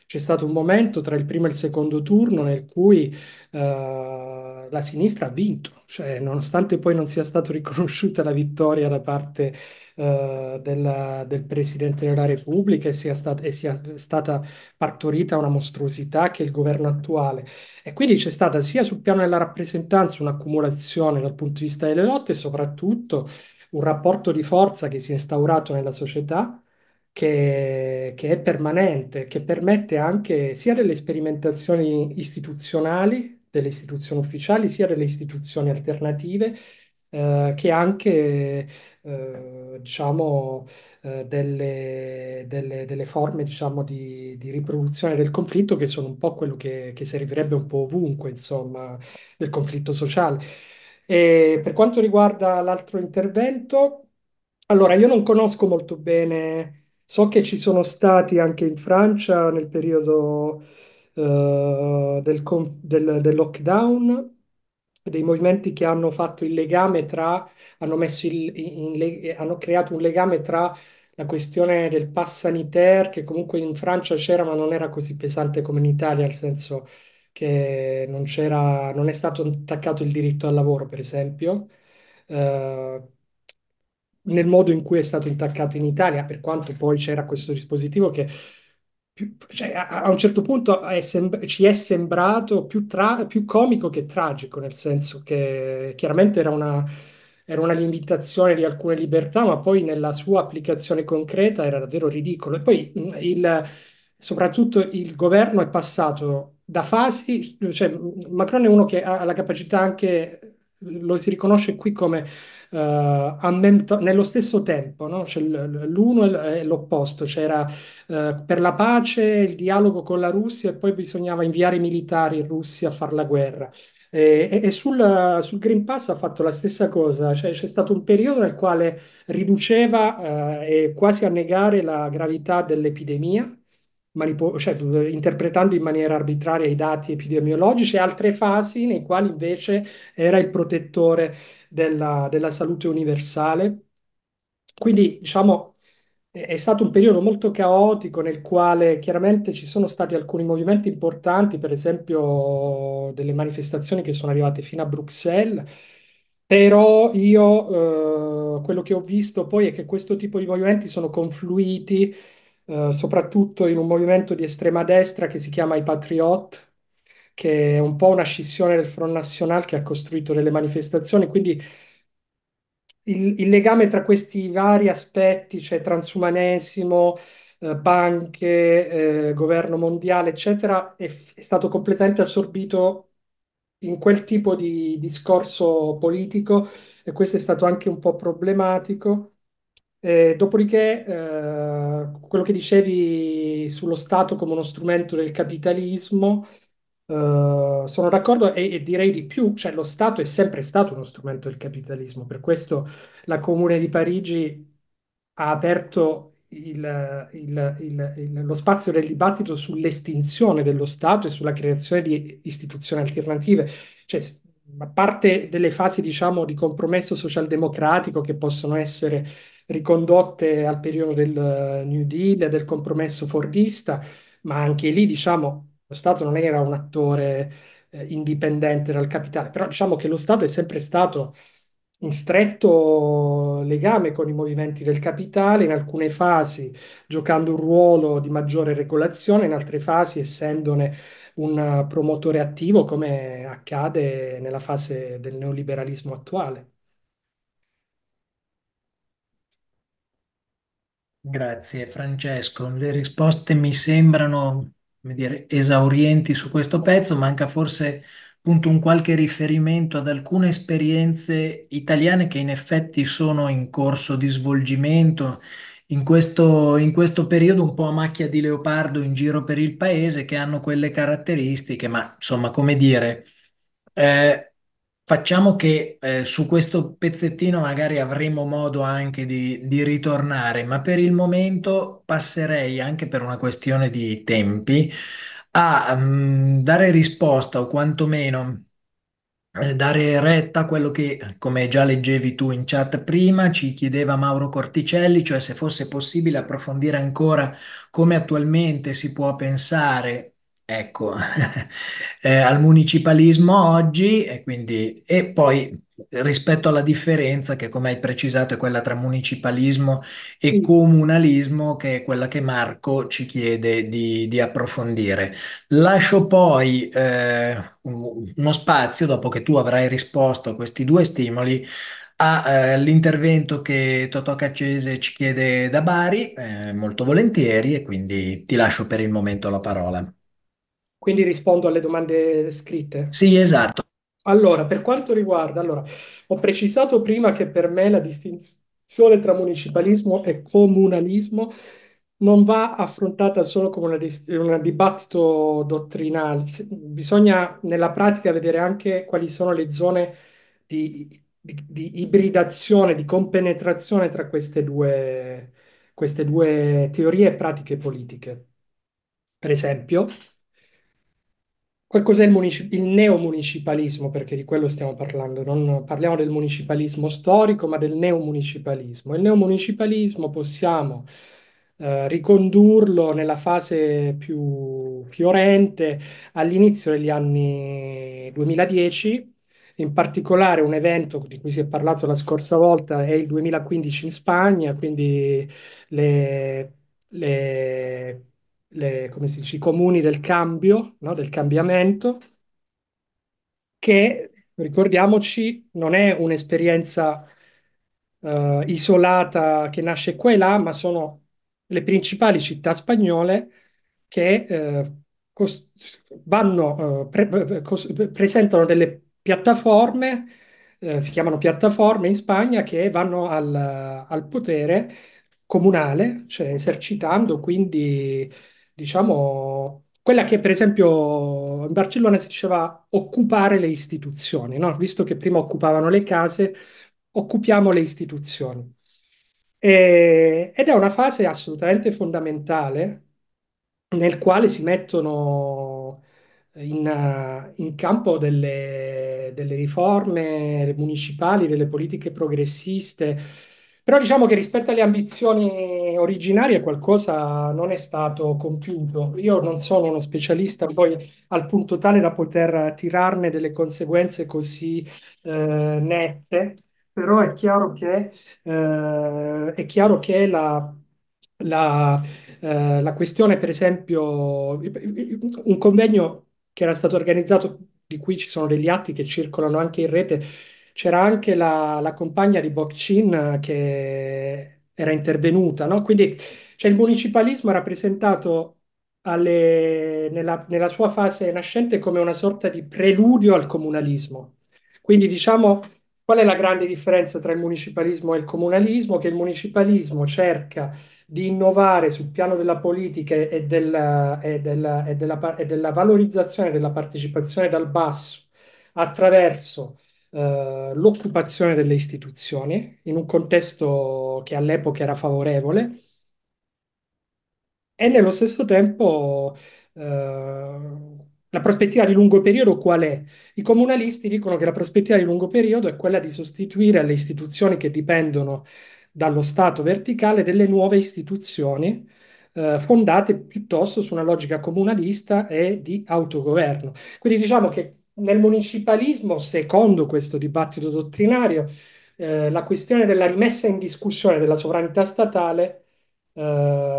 c'è stato un momento tra il primo e il secondo turno nel cui eh, la sinistra ha vinto, cioè, nonostante poi non sia stata riconosciuta la vittoria da parte eh, della, del Presidente della Repubblica e sia, stat- e sia stata partorita una mostruosità che è il governo attuale. E quindi c'è stata sia sul piano della rappresentanza un'accumulazione dal punto di vista delle lotte e soprattutto un rapporto di forza che si è instaurato nella società che, che è permanente, che permette anche sia delle sperimentazioni istituzionali, delle istituzioni ufficiali, sia delle istituzioni alternative, eh, che anche eh, diciamo, eh, delle, delle, delle, forme diciamo, di, di, riproduzione del conflitto che sono un po' quello che, che servirebbe un po' ovunque, insomma, del conflitto sociale. E per quanto riguarda l'altro intervento, allora io non conosco molto bene, so che ci sono stati anche in Francia nel periodo eh, del, del, del lockdown dei movimenti che hanno fatto il legame tra, hanno, messo il, in, in, hanno creato un legame tra la questione del pass sanitaire, che comunque in Francia c'era ma non era così pesante come in Italia, nel senso che non c'era, non è stato attaccato il diritto al lavoro, per esempio, eh, nel modo in cui è stato intaccato in Italia, per quanto poi c'era questo dispositivo che più, cioè, a, a, un certo punto è ci è sembrato più, tra- più, comico che tragico, nel senso che chiaramente era una, era una, limitazione di alcune libertà, ma poi nella sua applicazione concreta era davvero ridicolo. E poi il, soprattutto il governo è passato da fasi, cioè Macron è uno che ha la capacità anche, lo si riconosce qui come uh, nello stesso tempo, no? cioè, l'uno è l'opposto, c'era cioè uh, per la pace il dialogo con la Russia e poi bisognava inviare i militari in Russia a fare la guerra. E, e sul, sul, Green Pass ha fatto la stessa cosa, cioè, c'è stato un periodo nel quale riduceva eh, quasi a negare la gravità dell'epidemia manipol- cioè, interpretando in maniera arbitraria i dati epidemiologici e altre fasi nei quali invece era il protettore della, della salute universale. Quindi, diciamo, è stato un periodo molto caotico nel quale chiaramente ci sono stati alcuni movimenti importanti, per esempio delle manifestazioni che sono arrivate fino a Bruxelles, però io eh, quello che ho visto poi è che questo tipo di movimenti sono confluiti eh, soprattutto in un movimento di estrema destra che si chiama i Patriot, che è un po' una scissione del Front National che ha costruito delle manifestazioni, quindi il, il legame tra questi vari aspetti, cioè transumanesimo, eh, banche, eh, governo mondiale, eccetera, è, è stato completamente assorbito in quel tipo di discorso politico e questo è stato anche un po' problematico eh, dopodiché, eh, quello che dicevi sullo Stato come uno strumento del capitalismo, eh, sono d'accordo e, e, direi di più, cioè lo Stato è sempre stato uno strumento del capitalismo, per questo la Comune di Parigi ha aperto il, il, il, lo spazio del dibattito sull'estinzione dello Stato e sulla creazione di istituzioni alternative. Cioè, a parte delle fasi, diciamo, di compromesso socialdemocratico che possono essere ricondotte al periodo del eh, New Deal, e del compromesso fordista, ma anche lì, diciamo, lo Stato non era un attore eh, indipendente dal capitale, però diciamo che lo Stato è sempre stato in stretto legame con i movimenti del capitale, in alcune fasi giocando un ruolo di maggiore regolazione, in altre fasi essendone un eh, promotore attivo come accade nella fase del neoliberalismo attuale. Grazie Francesco. Le risposte mi sembrano, come dire, esaurienti su questo pezzo. Manca forse appunto un qualche riferimento ad alcune esperienze italiane che in effetti sono in corso di svolgimento in questo, in questo periodo un po' a macchia di leopardo in giro per il paese che hanno quelle caratteristiche, ma insomma, come dire, eh, Facciamo che eh, su questo pezzettino magari avremo modo anche di, di ritornare, ma per il momento passerei anche per una questione di tempi a mm, dare risposta o quantomeno eh, dare retta a quello che, come già leggevi tu in chat prima, ci chiedeva Mauro Corticelli, cioè se fosse possibile approfondire ancora come attualmente si può pensare Ecco, [LAUGHS] eh, al municipalismo oggi e quindi, e poi rispetto alla differenza che come hai precisato è quella tra municipalismo e comunalismo che è quella che Marco ci chiede di, di approfondire. Lascio poi eh, uno spazio, dopo che tu avrai risposto a questi due stimoli, all'intervento eh, che Totò Caccese ci chiede da Bari, eh, molto volentieri, e quindi ti lascio per il momento la parola. Quindi rispondo alle domande scritte. Sì, esatto. Allora, per quanto riguarda, allora, ho precisato prima che per me la distinzione tra municipalismo e comunalismo non va affrontata solo come un dibattito dottrinale, bisogna nella pratica vedere anche quali sono le zone di, di, di ibridazione, di compenetrazione tra queste due, queste due teorie e pratiche politiche. Per esempio, Cos'è il, il neomunicipalismo? Perché di quello stiamo parlando, non parliamo del municipalismo storico, ma del neomunicipalismo. Il neomunicipalismo possiamo eh, ricondurlo nella fase più fiorente all'inizio degli anni 2010, in particolare un evento di cui si è parlato la scorsa volta è il 2015 in Spagna, quindi le, le le, come si dice, i comuni del cambio, no? del cambiamento, che ricordiamoci non è un'esperienza uh, isolata che nasce qua e là, ma sono le principali città spagnole che uh, eh, cost- vanno, uh, pre- cost- presentano delle piattaforme, si chiamano piattaforme in Spagna, che vanno al, al potere comunale, cioè esercitando quindi diciamo, quella che per esempio in Barcellona si diceva occupare le istituzioni, no? visto che prima occupavano le case, occupiamo le istituzioni. E, ed è una fase assolutamente fondamentale nel quale si mettono in, in campo delle, delle riforme municipali, delle politiche progressiste però diciamo che rispetto alle ambizioni originarie qualcosa non è stato compiuto. Io non sono uno specialista poi al punto tale da poter tirarne delle conseguenze così eh, nette, però è chiaro che, eh, è chiaro che la, la, eh, la questione, per esempio, un convegno che era stato organizzato di cui ci sono degli atti che circolano anche in rete, c'era anche la, la compagna di Bokchin eh, che era intervenuta, no? Quindi cioè, il municipalismo è rappresentato alle, nella, nella sua fase nascente come una sorta di preludio al comunalismo. Quindi diciamo, qual è la grande differenza tra il municipalismo e il comunalismo? Che il municipalismo cerca di innovare sul piano della politica e della, e della, e della, e della valorizzazione della partecipazione dal basso attraverso eh, l'occupazione delle istituzioni in un contesto che all'epoca era favorevole e nello stesso tempo eh, la prospettiva di lungo periodo qual è? I comunalisti dicono che la prospettiva di lungo periodo è quella di sostituire le istituzioni che dipendono dallo Stato verticale delle nuove istituzioni eh, fondate piuttosto su una logica comunalista e di autogoverno. Quindi diciamo che nel municipalismo, secondo questo dibattito dottrinario, eh, la questione della rimessa in discussione della sovranità statale eh,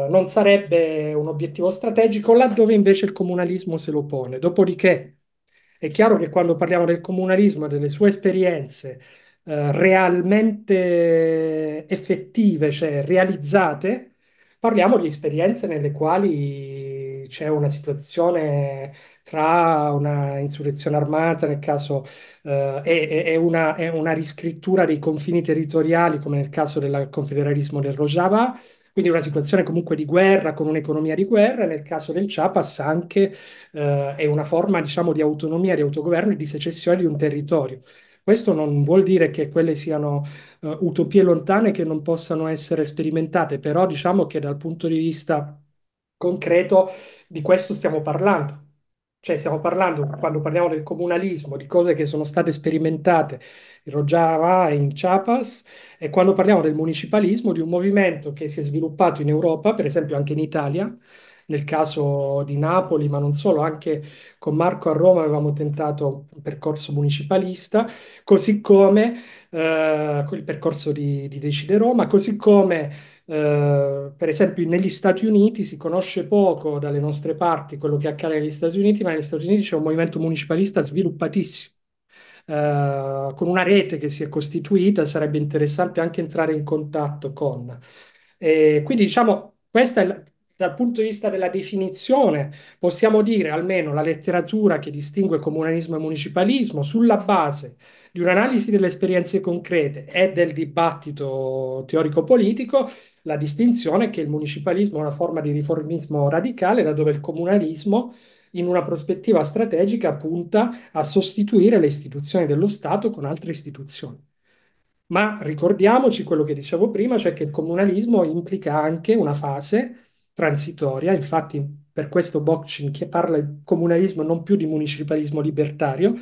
non sarebbe un obiettivo strategico, laddove invece il comunalismo se lo pone. Dopodiché è chiaro che quando parliamo del comunalismo e delle sue esperienze eh, realmente effettive, cioè realizzate, parliamo di esperienze nelle quali c'è una situazione tra una insurrezione armata nel caso eh, e, e una, una riscrittura dei confini territoriali come nel caso del confederalismo del Rojava, quindi una situazione comunque di guerra con un'economia di guerra, nel caso del Chiapas anche eh, è una forma diciamo, di autonomia, di autogoverno e di secessione di un territorio. Questo non vuol dire che quelle siano uh, utopie lontane che non possano essere sperimentate, però diciamo che dal punto di vista concreto di questo stiamo parlando cioè, stiamo parlando, quando parliamo del comunalismo, di cose che sono state sperimentate in Rojava e in Chiapas, e quando parliamo del municipalismo, di un movimento che si è sviluppato in Europa, per esempio anche in Italia, nel caso di Napoli, ma non solo, anche con Marco a Roma avevamo tentato un percorso municipalista, così come eh, il percorso di, di Decide Roma, così come eh, per esempio negli Stati Uniti si conosce poco dalle nostre parti quello che accade negli Stati Uniti, ma negli Stati Uniti c'è un movimento municipalista sviluppatissimo. Eh, con una rete che si è costituita sarebbe interessante anche entrare in contatto con. Eh, quindi diciamo, questa è la, dal punto di vista della definizione, possiamo dire almeno la letteratura che distingue comunalismo e municipalismo sulla base di un'analisi delle esperienze concrete e del dibattito teorico-politico, la distinzione è che il municipalismo è una forma di riformismo radicale, laddove il comunalismo in una prospettiva strategica punta a sostituire le istituzioni dello Stato con altre istituzioni. Ma ricordiamoci quello che dicevo prima, cioè che il comunalismo implica anche una fase transitoria, infatti per questo Boccin che parla di comunalismo non più di municipalismo libertario,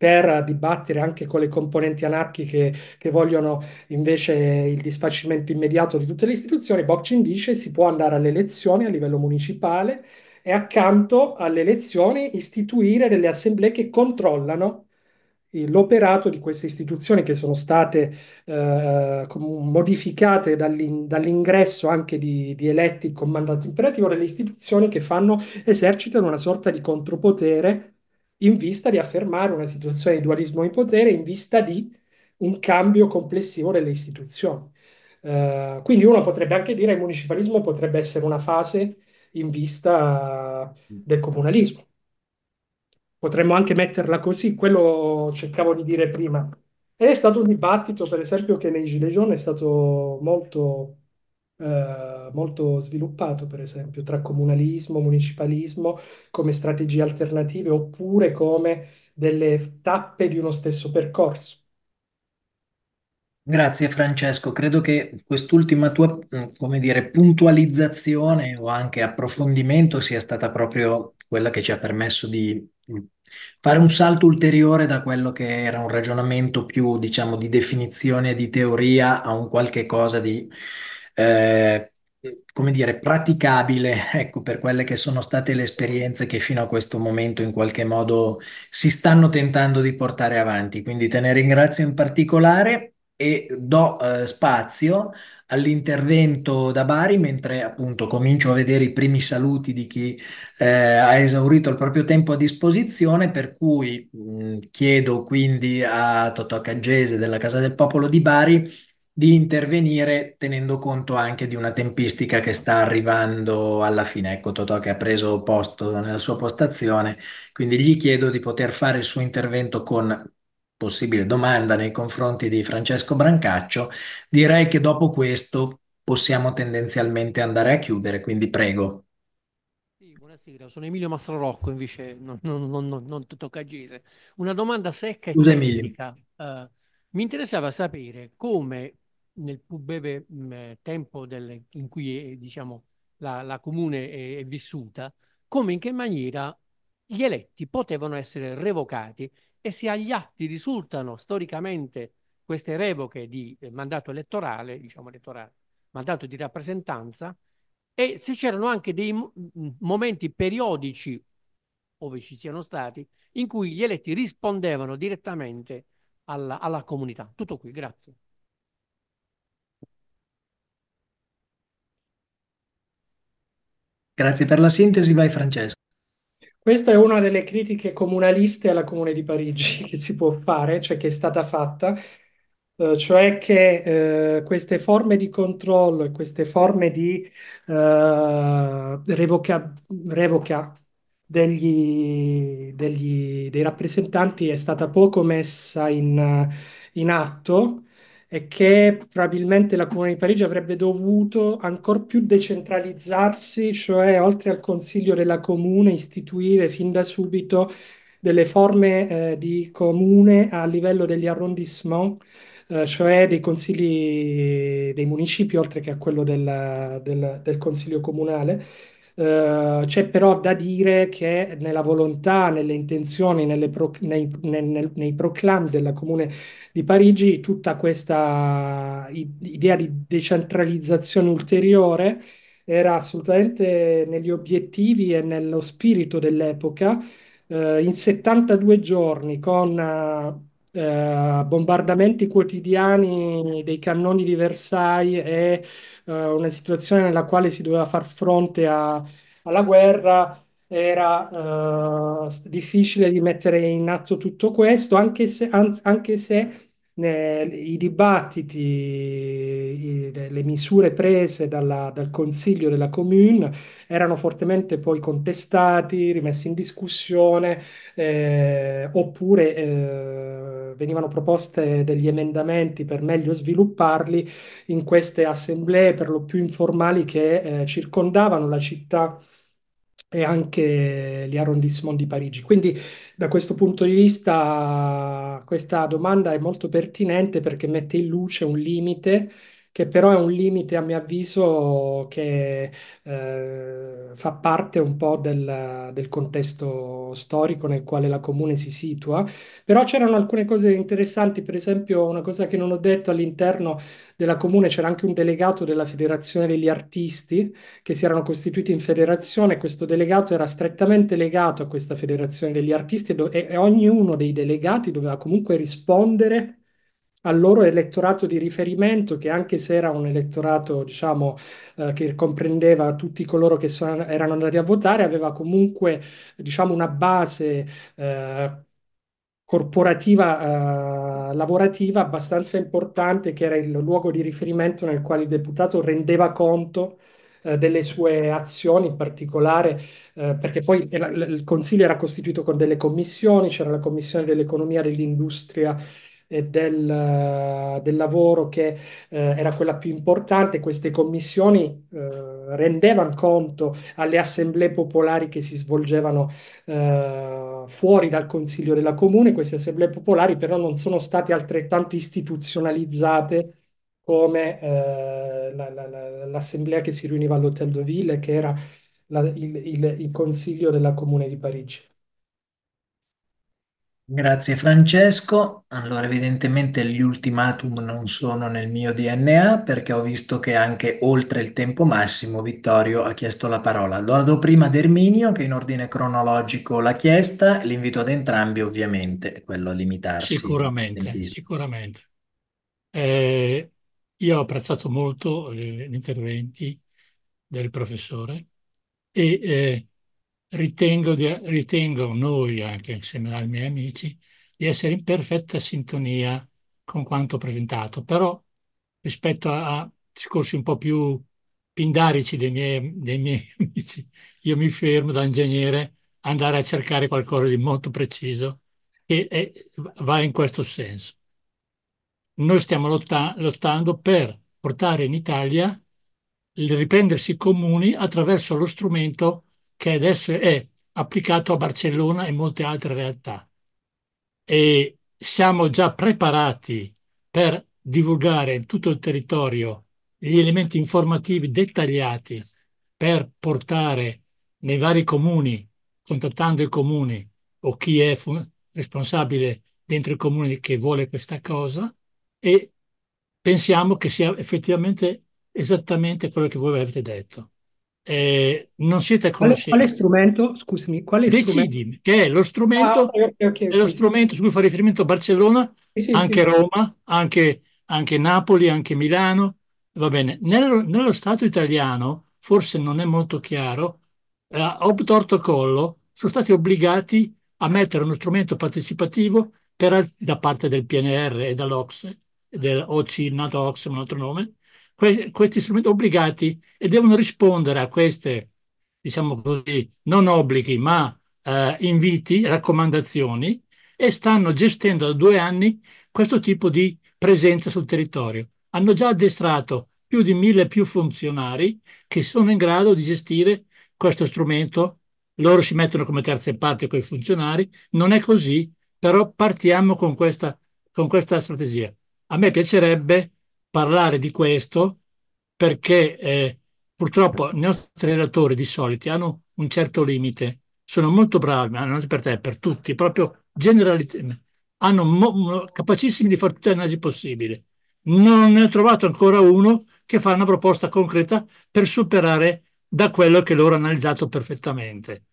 per dibattere anche con le componenti anarchiche che vogliono invece il disfacimento immediato di tutte le istituzioni, Bocin dice si può andare alle elezioni a livello municipale e accanto alle elezioni istituire delle assemblee che controllano l'operato di queste istituzioni che sono state eh, modificate dall'in- dall'ingresso anche di, di eletti con mandato imperativo delle istituzioni che fanno, esercitano una sorta di contropotere in vista di affermare una situazione di dualismo di potere, in vista di un cambio complessivo delle istituzioni. Uh, quindi uno potrebbe anche dire che il municipalismo potrebbe essere una fase in vista del comunalismo. Potremmo anche metterla così, quello cercavo di dire prima. Ed è stato un dibattito, per esempio, che nei Gilets Jaunes è stato molto eh, molto sviluppato, per esempio, tra comunalismo, municipalismo, come strategie alternative oppure come delle tappe di uno stesso percorso. Grazie Francesco, credo che quest'ultima tua, mm, come dire, puntualizzazione o anche approfondimento sia stata proprio quella che ci ha permesso di mm, fare un salto ulteriore da quello che era un ragionamento più, diciamo, di definizione e di teoria a un qualche cosa di eh, come dire, praticabile, [LAUGHS] ecco, per quelle che sono state le esperienze che fino a questo momento in qualche modo si stanno tentando di portare avanti. Quindi te ne ringrazio in particolare e do eh, spazio all'intervento da Bari mentre appunto comincio a vedere i primi saluti di chi eh, ha esaurito il proprio tempo a disposizione, per cui mh, mm, chiedo quindi a Totò Caggese della Casa del Popolo di Bari di intervenire tenendo conto anche di una tempistica che sta arrivando alla fine. Ecco Totò che ha preso posto nella sua postazione, quindi gli chiedo di poter fare il suo intervento con possibile domanda nei confronti di Francesco Brancaccio. Direi che dopo questo possiamo tendenzialmente andare a chiudere, quindi prego. buonasera, sono Emilio Mastrorocco, invece non, non, non, non toccagese. Una domanda secca e Scusa, tecnica. Uh, mi interessava sapere come nel più breve tempo del, in cui è, diciamo, la, la, comune è, è vissuta, come in che maniera gli eletti potevano essere revocati e se agli atti risultano storicamente queste revoche di eh, mandato elettorale, diciamo elettorale, mandato di rappresentanza, e se c'erano anche dei momenti periodici, ove ci siano stati, in cui gli eletti rispondevano direttamente alla, alla comunità. Tutto qui, grazie. Grazie per la sintesi, vai Francesco. Questa è una delle critiche comunaliste alla Comune di Parigi [LAUGHS] che si può fare, cioè che è stata fatta, eh, cioè che eh, queste forme di controllo e queste forme di eh, revoca, revoca degli, degli, dei rappresentanti è stata poco messa in, in atto è che probabilmente la Comune di Parigi avrebbe dovuto ancora più decentralizzarsi, cioè oltre al Consiglio della Comune istituire fin da subito delle forme eh, di comune a livello degli arrondissements, eh, cioè dei consigli dei municipi oltre che a quello del, del, del Consiglio Comunale Uh, c'è però da dire che nella volontà, nelle intenzioni, nelle pro, nei, nel, nei, proclami della Comune di Parigi, tutta questa idea di decentralizzazione ulteriore era assolutamente negli obiettivi e nello spirito dell'epoca. Uh, in 72 giorni, con uh, eh, bombardamenti quotidiani dei cannoni di Versailles e eh, una situazione nella quale si doveva far fronte a, alla guerra era eh, difficile di mettere in atto tutto questo, anche se, an- anche se ne, eh, i dibattiti, i, le misure prese dalla, dal Consiglio della Commune erano fortemente poi contestati, rimessi in discussione, eh, oppure eh, venivano proposte degli emendamenti per meglio svilupparli in queste assemblee per lo più informali che eh, circondavano la città e anche gli arrondissement di Parigi. Quindi da questo punto di vista questa domanda è molto pertinente perché mette in luce un limite che però è un limite a mio avviso che eh, fa parte un po' del, del, contesto storico nel quale la comune si situa. Però c'erano alcune cose interessanti, per esempio una cosa che non ho detto all'interno della comune c'era anche un delegato della Federazione degli Artisti che si erano costituiti in federazione, questo delegato era strettamente legato a questa Federazione degli Artisti e, e ognuno dei delegati doveva comunque rispondere al loro elettorato di riferimento, che anche se era un elettorato, diciamo, eh, che comprendeva tutti coloro che sono, erano andati a votare, aveva comunque, diciamo, una base eh, corporativa eh, lavorativa abbastanza importante, che era il luogo di riferimento nel quale il deputato rendeva conto eh, delle sue azioni in particolare, eh, perché poi il, il Consiglio era costituito con delle commissioni, c'era la Commissione dell'Economia, dell'Industria e del, del lavoro che eh, era quella più importante, queste commissioni eh, rendevano conto alle assemblee popolari che si svolgevano eh, fuori dal Consiglio della Comune, queste assemblee popolari però non sono state altrettanto istituzionalizzate come eh, la, la, la, l'assemblea che si riuniva all'Hotel de Ville, che era il, il, il Consiglio della Comune di Parigi. Grazie Francesco. Allora, evidentemente gli ultimatum non sono nel mio DNA perché ho visto che anche oltre il tempo massimo Vittorio ha chiesto la parola. Lo do prima ad Erminio che in ordine cronologico l'ha chiesta, l'invito ad entrambi ovviamente, quello a limitarsi. Sicuramente, sicuramente. Eh, io ho apprezzato molto gli interventi del professore e eh, Ritengo, di, ritengo noi, anche insieme ai miei amici, di essere in perfetta sintonia con quanto presentato, però rispetto a, a discorsi un po' più pindarici dei miei, dei miei [LAUGHS] amici, io mi fermo da ingegnere a andare a cercare qualcosa di molto preciso che è, va in questo senso. Noi stiamo lotta, lottando per portare in Italia il riprendersi comuni attraverso lo strumento che adesso è applicato a Barcellona e molte altre realtà. E siamo già preparati per divulgare in tutto il territorio gli elementi informativi dettagliati per portare nei vari comuni, contattando i comuni o chi è responsabile dentro i comuni che vuole questa cosa e pensiamo che sia effettivamente esattamente quello che voi avete detto eh, non siete a conoscenza. Quale, quale strumento? Scusami, quale Decidi, strumento? che è lo strumento, ah, okay, okay, okay. È lo strumento su cui fa riferimento Barcellona, sì, sì, anche sì, Roma, anche, anche, Napoli, anche Milano. Va bene. Nello, nello, Stato italiano, forse non è molto chiaro, eh, ob torto collo, sono stati obbligati a mettere uno strumento partecipativo per, da parte del PNR e dall'Ocse, dell'OC, nato Ox, un altro nome, que- questi strumenti obbligati e devono rispondere a queste, diciamo così, non obblighi, ma eh, inviti, raccomandazioni e stanno gestendo da due anni questo tipo di presenza sul territorio. Hanno già addestrato più di mille più funzionari che sono in grado di gestire questo strumento. Loro si mettono come terze parti con i funzionari, non è così, però partiamo con questa, con questa strategia. A me piacerebbe parlare di questo perché eh, purtroppo i nostri relatori di solito hanno un certo limite, sono molto bravi, ma non per te, per tutti, proprio generalità, hanno mo- capacissimi di fare tutte le analisi possibili. Non ne ho trovato ancora uno che fa una proposta concreta per superare da quello che loro hanno analizzato perfettamente.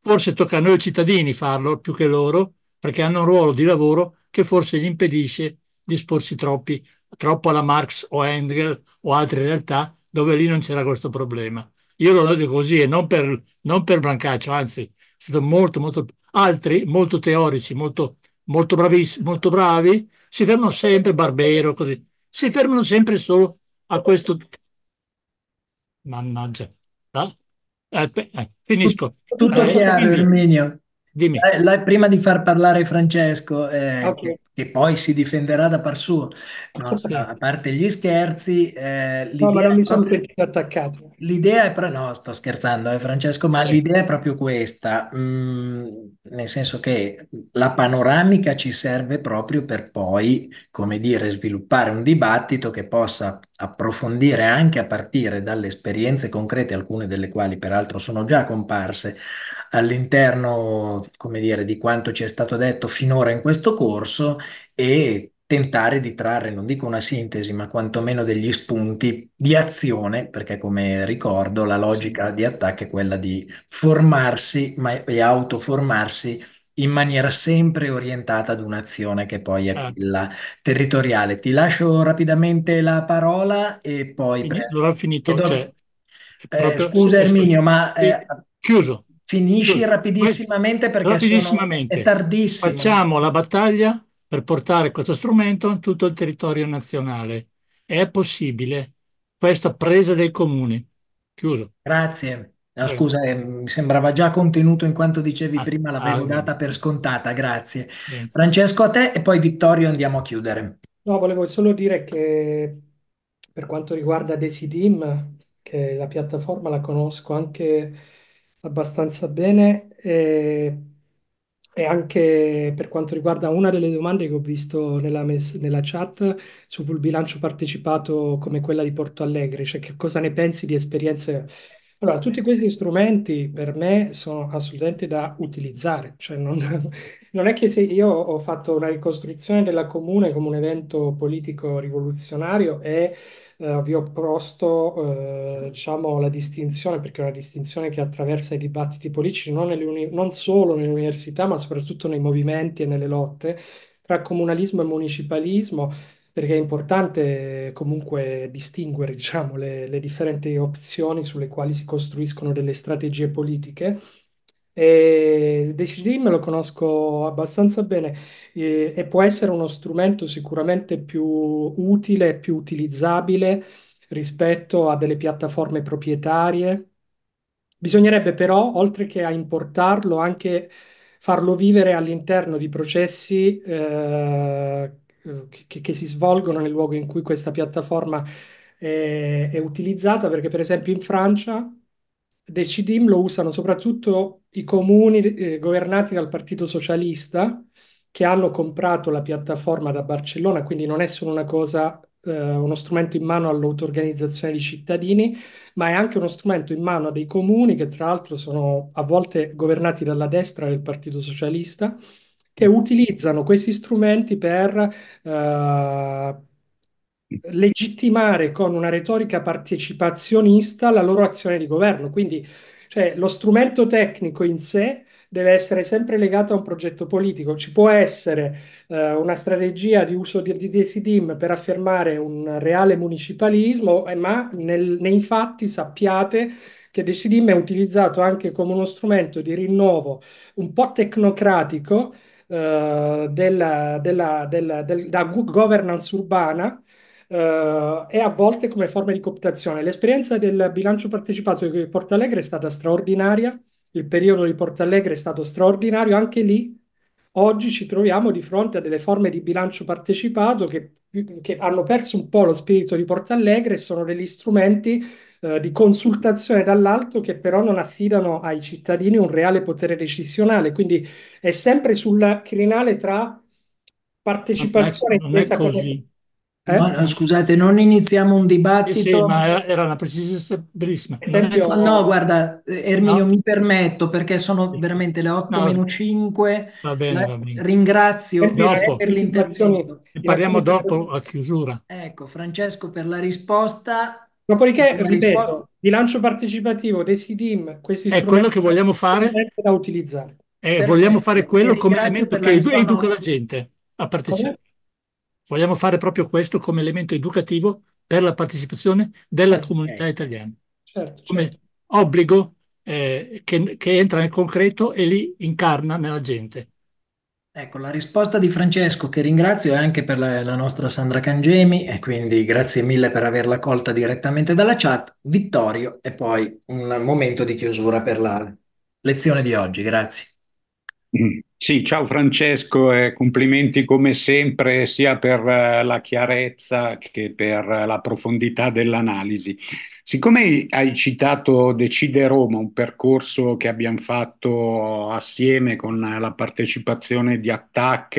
Forse tocca a noi cittadini farlo più che loro, perché hanno un ruolo di lavoro che forse gli impedisce di esporsi troppi troppo alla Marx o Engel o altre realtà dove lì non c'era questo problema. Io lo vedo così e non per, non per Brancaccio, anzi, è stato molto, molto... Altri, molto teorici, molto, molto, molto bravi, si fermano sempre, Barbero, così, si fermano sempre solo a questo... Mannaggia. Eh? Eh, eh, finisco. Tutto eh, chiaro, Erminio. Dimmi. Eh, la, prima di far parlare Francesco, eh, okay. che, poi si difenderà da par suo, no, [LAUGHS] sì, a parte gli scherzi, eh, no, ma non mi sono proprio... sentito attaccato. L'idea è però, no, sto scherzando, eh, Francesco, ma sì. l'idea è proprio questa, mm, nel senso che la panoramica ci serve proprio per poi, come dire, sviluppare un dibattito che possa approfondire anche a partire dalle esperienze concrete, alcune delle quali peraltro sono già comparse all'interno, come dire, di quanto ci è stato detto finora in questo corso e tentare di trarre, non dico una sintesi, ma quantomeno degli spunti di azione, perché come ricordo la logica di attacco è quella di formarsi ma- e autoformarsi in maniera sempre orientata ad un'azione che poi è certo. quella territoriale. Ti lascio rapidamente la parola e poi... Pre- ho finito, do- cioè, eh, proprio... scusa Erminio, ma... Eh, chiuso. Finisci rapidissimamente perché rapidissimamente. Sono, è tardissimo. Facciamo la battaglia per portare questo strumento in tutto il territorio nazionale. È possibile questa presa dei comuni. Chiuso. Grazie. No, scusa, eh, mi sembrava già contenuto in quanto dicevi ah, prima, l'avevo ah, data per scontata, grazie. Bene. Francesco a te e poi Vittorio andiamo a chiudere. No, volevo solo dire che per quanto riguarda Desidim, che la piattaforma la conosco anche abbastanza bene e, eh, e anche per quanto riguarda una delle domande che ho visto nella, nella chat sul bilancio partecipato come quella di Porto Alegre, cioè che cosa ne pensi di esperienze... Allora, tutti questi strumenti per me sono assolutamente da utilizzare, cioè non, non è che se io ho fatto una ricostruzione della comune come un evento politico rivoluzionario e eh, vi ho posto eh, diciamo, la distinzione, perché è una distinzione che attraversa i dibattiti politici non, uni- non solo nelle università, ma soprattutto nei movimenti e nelle lotte tra comunalismo e municipalismo perché è importante eh, comunque distinguere, [LAUGHS] diciamo, le, le differenti opzioni sulle quali si costruiscono delle strategie politiche. E Decidim lo conosco abbastanza bene eh, e può essere uno strumento sicuramente più utile, più utilizzabile rispetto a delle piattaforme proprietarie. Bisognerebbe però, oltre che a importarlo, anche farlo vivere all'interno di processi eh, che, che, si svolgono nel luogo in cui questa piattaforma è, è utilizzata, perché per esempio in Francia del CDIM lo usano soprattutto i comuni eh, governati dal Partito Socialista che hanno comprato la piattaforma da Barcellona, quindi non è solo una cosa, eh, uno strumento in mano all'autoorganizzazione di cittadini, ma è anche uno strumento in mano a dei comuni che tra l'altro sono a volte governati dalla destra del Partito Socialista, che utilizzano questi strumenti per eh, legittimare con una retorica partecipazionista la loro azione di governo. Quindi cioè, lo strumento tecnico in sé deve essere sempre legato a un progetto politico. Ci può essere eh, una strategia di uso di, di DSDIM per affermare un reale municipalismo, eh, ma nel, nei fatti sappiate che DSDIM è utilizzato anche come uno strumento di rinnovo un po' tecnocratico eh, della, della, della, del, da governance urbana eh, e a volte come forme di cooptazione. L'esperienza del bilancio partecipato di Portalegre è stata straordinaria, il periodo di Portalegre è stato straordinario, anche lì oggi ci troviamo di fronte a delle forme di bilancio partecipato che, che hanno perso un po' lo spirito di Portalegre e sono degli strumenti eh, di consultazione dall'alto che però non affidano ai cittadini un reale potere decisionale, quindi è sempre sul crinale tra partecipazione e intesa collettiva. Eh? Ma, scusate, non iniziamo un dibattito. ma era una precisione brissima. Esempio... Eh, no, guarda, eh, Erminio, mi permetto perché sono veramente le 8 no. meno 5. Va bene, va bene. Ringrazio dopo. per l'intervento. Parliamo dopo a chiusura. Ecco, Francesco per la risposta. Dopodiché, la ripeto, bilancio partecipativo dei SIDIM, questi è quello che vogliamo fare da utilizzare. Eh, vogliamo fare quello come elemento che educa la gente a partecipare. Come? Vogliamo fare proprio questo come elemento educativo per la partecipazione della comunità italiana, certo, certo. come obbligo eh, che, che entra nel concreto e li incarna nella gente. Ecco, la risposta di Francesco, che ringrazio è anche per la, la, nostra Sandra Cangemi, e quindi grazie mille per averla colta direttamente dalla chat. Vittorio, e poi un momento di chiusura per la lezione di oggi. Grazie. Sì, ciao Francesco e eh, complimenti come sempre sia per eh, la chiarezza che per eh, la profondità dell'analisi. Siccome hai citato Decide Roma, un percorso che abbiamo fatto assieme con la partecipazione di Attac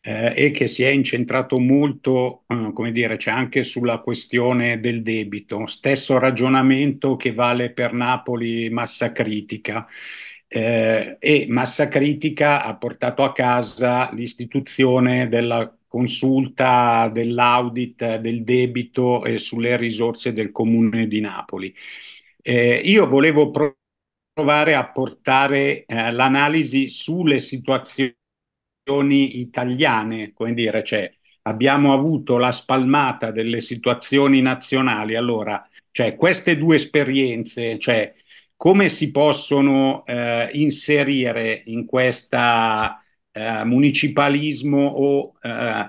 eh, e che si è incentrato molto, come dire, c'è anche sulla questione del debito, stesso ragionamento che vale per Napoli massa critica eh, e Massa Critica ha portato a casa l'istituzione della consulta dell'audit del debito e sulle risorse del comune di Napoli. Eh, io volevo provare a portare eh, l'analisi sulle situazioni italiane, come dire, cioè, abbiamo avuto la spalmata delle situazioni nazionali. Allora, cioè, queste due esperienze, cioè, come si possono eh, inserire in questo eh, municipalismo o eh,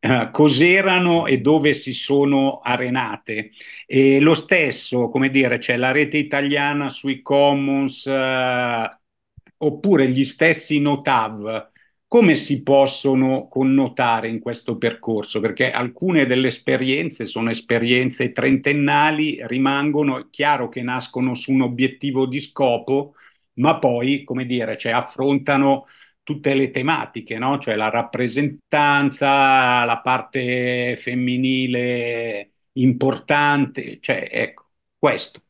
eh, cos'erano e dove si sono arenate. E lo stesso, come dire, c'è la rete italiana sui commons eh, oppure gli stessi notav come si possono connotare in questo percorso? Perché alcune delle esperienze sono esperienze trentennali, rimangono, è chiaro che nascono su un obiettivo di scopo, ma poi, come dire, cioè, affrontano tutte le tematiche, no? cioè la rappresentanza, la parte femminile importante, cioè ecco, questo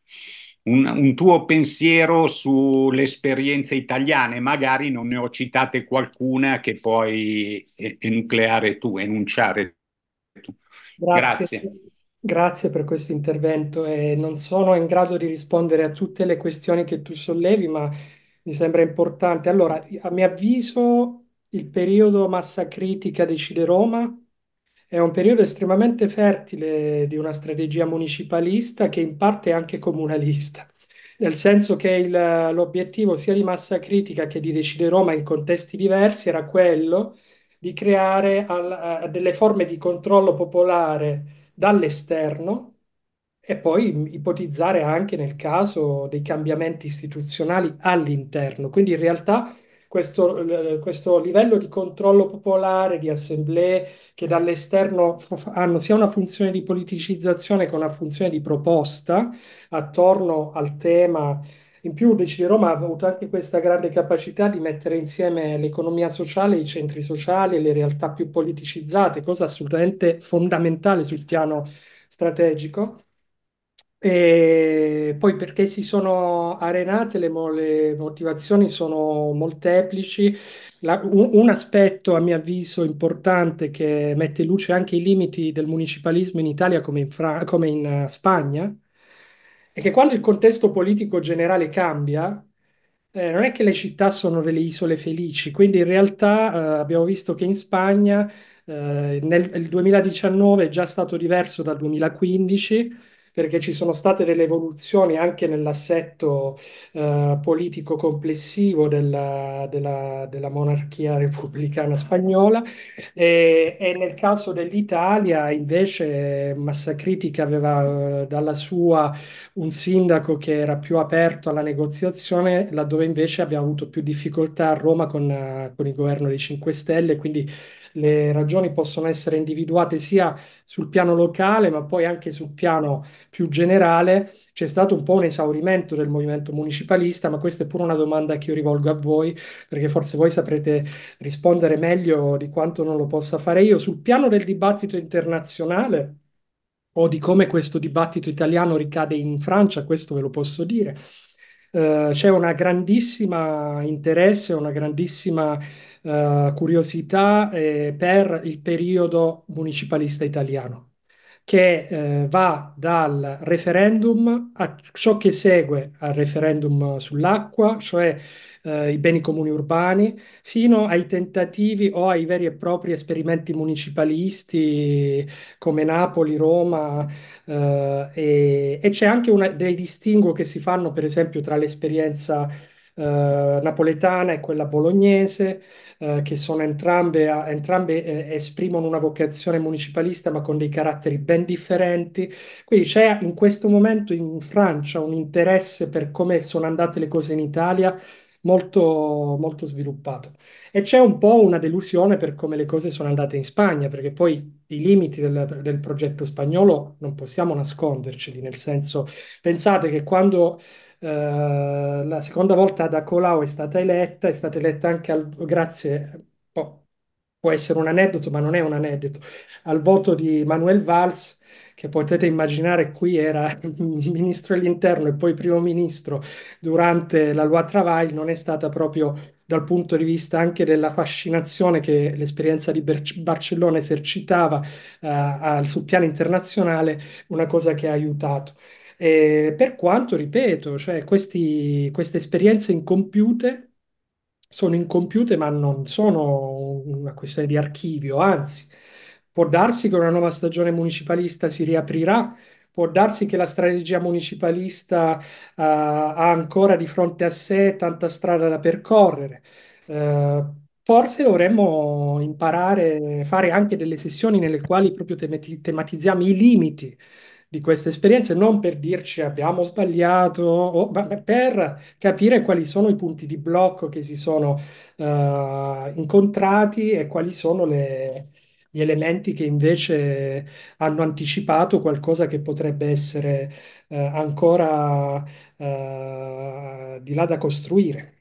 un, un, tuo pensiero sulle esperienze italiane, magari non ne ho citate qualcuna che puoi enucleare tu, enunciare tu. Grazie. Grazie. Grazie per questo intervento e non sono in grado di rispondere a tutte le questioni che tu sollevi, ma mi sembra importante. Allora, a mio avviso, il periodo massa critica di Cile Roma è un periodo estremamente fertile di una strategia municipalista che in parte è anche comunalista, [LAUGHS] nel senso che l'obiettivo sia di massa critica che di Decide Roma oh, in contesti diversi era quello di creare al, delle forme di controllo popolare dall'esterno e poi ipotizzare anche nel caso dei cambiamenti istituzionali all'interno. Quindi in realtà questo, questo, livello di controllo popolare, di assemblee che dall'esterno hanno sia una funzione di politicizzazione che una funzione di proposta attorno al tema. In più Decide Roma ha avuto anche questa grande capacità di mettere insieme l'economia sociale, i centri sociali e le realtà più politicizzate, cosa assolutamente fondamentale sul piano strategico poi perché si sono arenate le, mo- le motivazioni sono molteplici. La, un, un, aspetto, a mio avviso, importante che mette in luce anche i limiti del municipalismo in Italia come in, Fra- come in eh, Spagna è che quando il contesto politico generale cambia, eh, non è che le città sono delle isole felici, quindi in realtà eh, abbiamo visto che in Spagna eh, nel 2019 è già stato diverso dal 2015 perché ci sono state delle evoluzioni anche nell'assetto eh, politico complessivo della, della, della, monarchia [LAUGHS] repubblicana spagnola e, e nel caso dell'Italia invece Massacritica aveva eh, dalla sua un sindaco che era più aperto alla negoziazione, laddove invece abbiamo avuto più difficoltà a Roma con, eh, con il governo dei 5 Stelle, quindi le ragioni possono essere individuate sia sul piano locale, ma poi anche sul piano più generale. C'è stato un po' un esaurimento del movimento municipalista, ma questa è pure una domanda che io rivolgo a voi, perché forse voi saprete rispondere meglio di quanto non lo possa fare io. Sul piano del dibattito internazionale, o di come questo dibattito italiano ricade in Francia, questo ve lo posso dire. Uh, c'è una grandissima interesse, una grandissima eh, curiosità eh, per il periodo municipalista italiano, che eh, va dal referendum a ciò che segue al referendum sull'acqua, cioè eh, i beni comuni urbani, fino ai tentativi o ai veri e propri esperimenti municipalisti come Napoli, Roma, eh, e, e c'è anche una, dei distinguo che si fanno per esempio tra l'esperienza eh, napoletana e quella bolognese, eh, che sono entrambe, entrambe eh, esprimono una vocazione municipalista ma con dei caratteri ben differenti. Quindi c'è in questo momento in Francia un interesse per come sono andate le cose in Italia molto, molto sviluppato. E c'è un po' una delusione per come le cose sono andate in Spagna, perché poi i limiti del, del progetto spagnolo non possiamo nasconderceli, nel senso, pensate che quando eh, la seconda volta Ada Colau è stata eletta, è stata eletta anche al, grazie, può, boh, può essere un aneddoto, ma non è un aneddoto, al voto di Manuel Valls, che potete immaginare qui era [LAUGHS] ministro dell'interno e poi primo ministro durante la Loi Travail, non è stata proprio dal punto di vista anche della fascinazione che l'esperienza di Ber- Barcellona esercitava eh, al, sul piano internazionale, una cosa che ha aiutato. Eh, per quanto, ripeto, cioè questi, queste esperienze incompiute sono incompiute, ma non sono una questione di archivio, anzi, può darsi che una nuova stagione municipalista si riaprirà. Può darsi che la strategia municipalista uh, ha ancora di fronte a sé tanta strada da percorrere. Uh, Forse dovremmo imparare a fare anche delle sessioni nelle quali proprio tematizziamo i limiti di queste esperienze, non per dirci abbiamo sbagliato, o, ma per capire quali sono i punti di blocco che si sono uh, incontrati e quali sono le, gli elementi che invece hanno anticipato qualcosa che potrebbe essere uh, ancora uh, di là da costruire.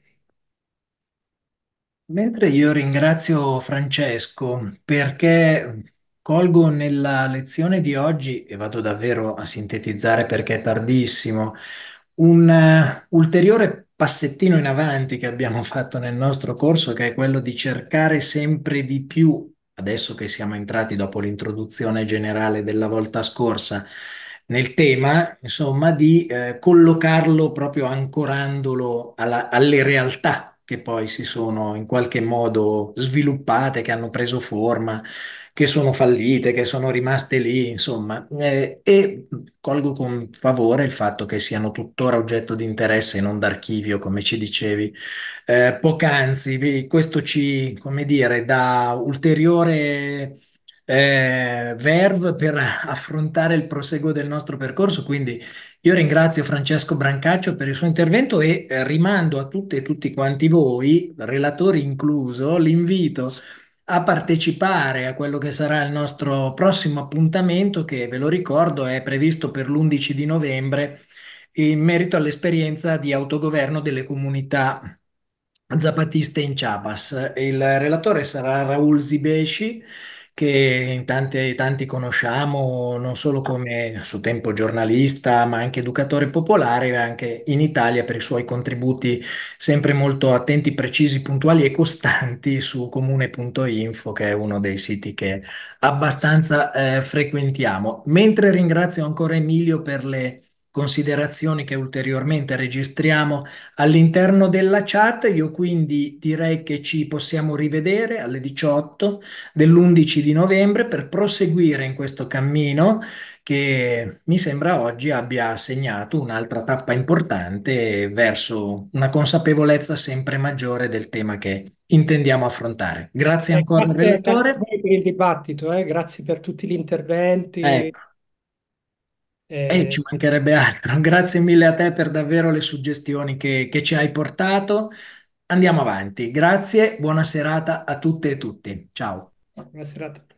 Mentre io ringrazio Francesco perché Colgo nella lezione di oggi, e vado davvero a sintetizzare perché è tardissimo, un eh, ulteriore passettino in avanti che abbiamo fatto nel nostro corso, che è quello di cercare sempre di più, adesso che siamo entrati dopo l'introduzione generale della volta scorsa, nel tema, insomma, di eh, collocarlo proprio ancorandolo alla, alle realtà che poi si sono in qualche modo sviluppate, che hanno preso forma che sono fallite, che sono rimaste lì, insomma, eh, e colgo con favore il fatto che siano tuttora oggetto di interesse e non d'archivio, come ci dicevi eh, poc'anzi. Questo ci, come dire, dà ulteriore eh, verve per affrontare il proseguo del nostro percorso. Quindi io ringrazio Francesco Brancaccio per il suo intervento e eh, rimando a tutte e tutti quanti voi, relatori incluso, l'invito a partecipare a quello che sarà il nostro prossimo appuntamento che, ve lo ricordo, è previsto per l'11 di novembre in merito all'esperienza di autogoverno delle comunità zapatiste in Chiapas. Il relatore sarà Raul Zibesci, che in tante, tanti conosciamo non solo ah. come a suo tempo giornalista, ma anche educatore popolare, anche in Italia per i suoi contributi sempre molto attenti, precisi, puntuali e costanti su comune.info, che è uno dei siti che abbastanza eh, frequentiamo. Mentre ringrazio ancora Emilio per le considerazioni che ulteriormente registriamo all'interno della chat. Io quindi direi che ci possiamo rivedere alle 18 dell'11 di novembre per proseguire in questo cammino che mi sembra oggi abbia segnato un'altra tappa importante verso una consapevolezza sempre maggiore del tema che intendiamo affrontare. Grazie eh, ancora, relatore. Grazie per il dibattito, eh? grazie per tutti gli interventi. Ecco. Eh, eh, ci mancherebbe altro. [LAUGHS] Grazie mille a te per davvero le suggestioni che, che ci hai portato. Andiamo avanti. Grazie, buona serata a tutte e tutti. Ciao. Buona serata.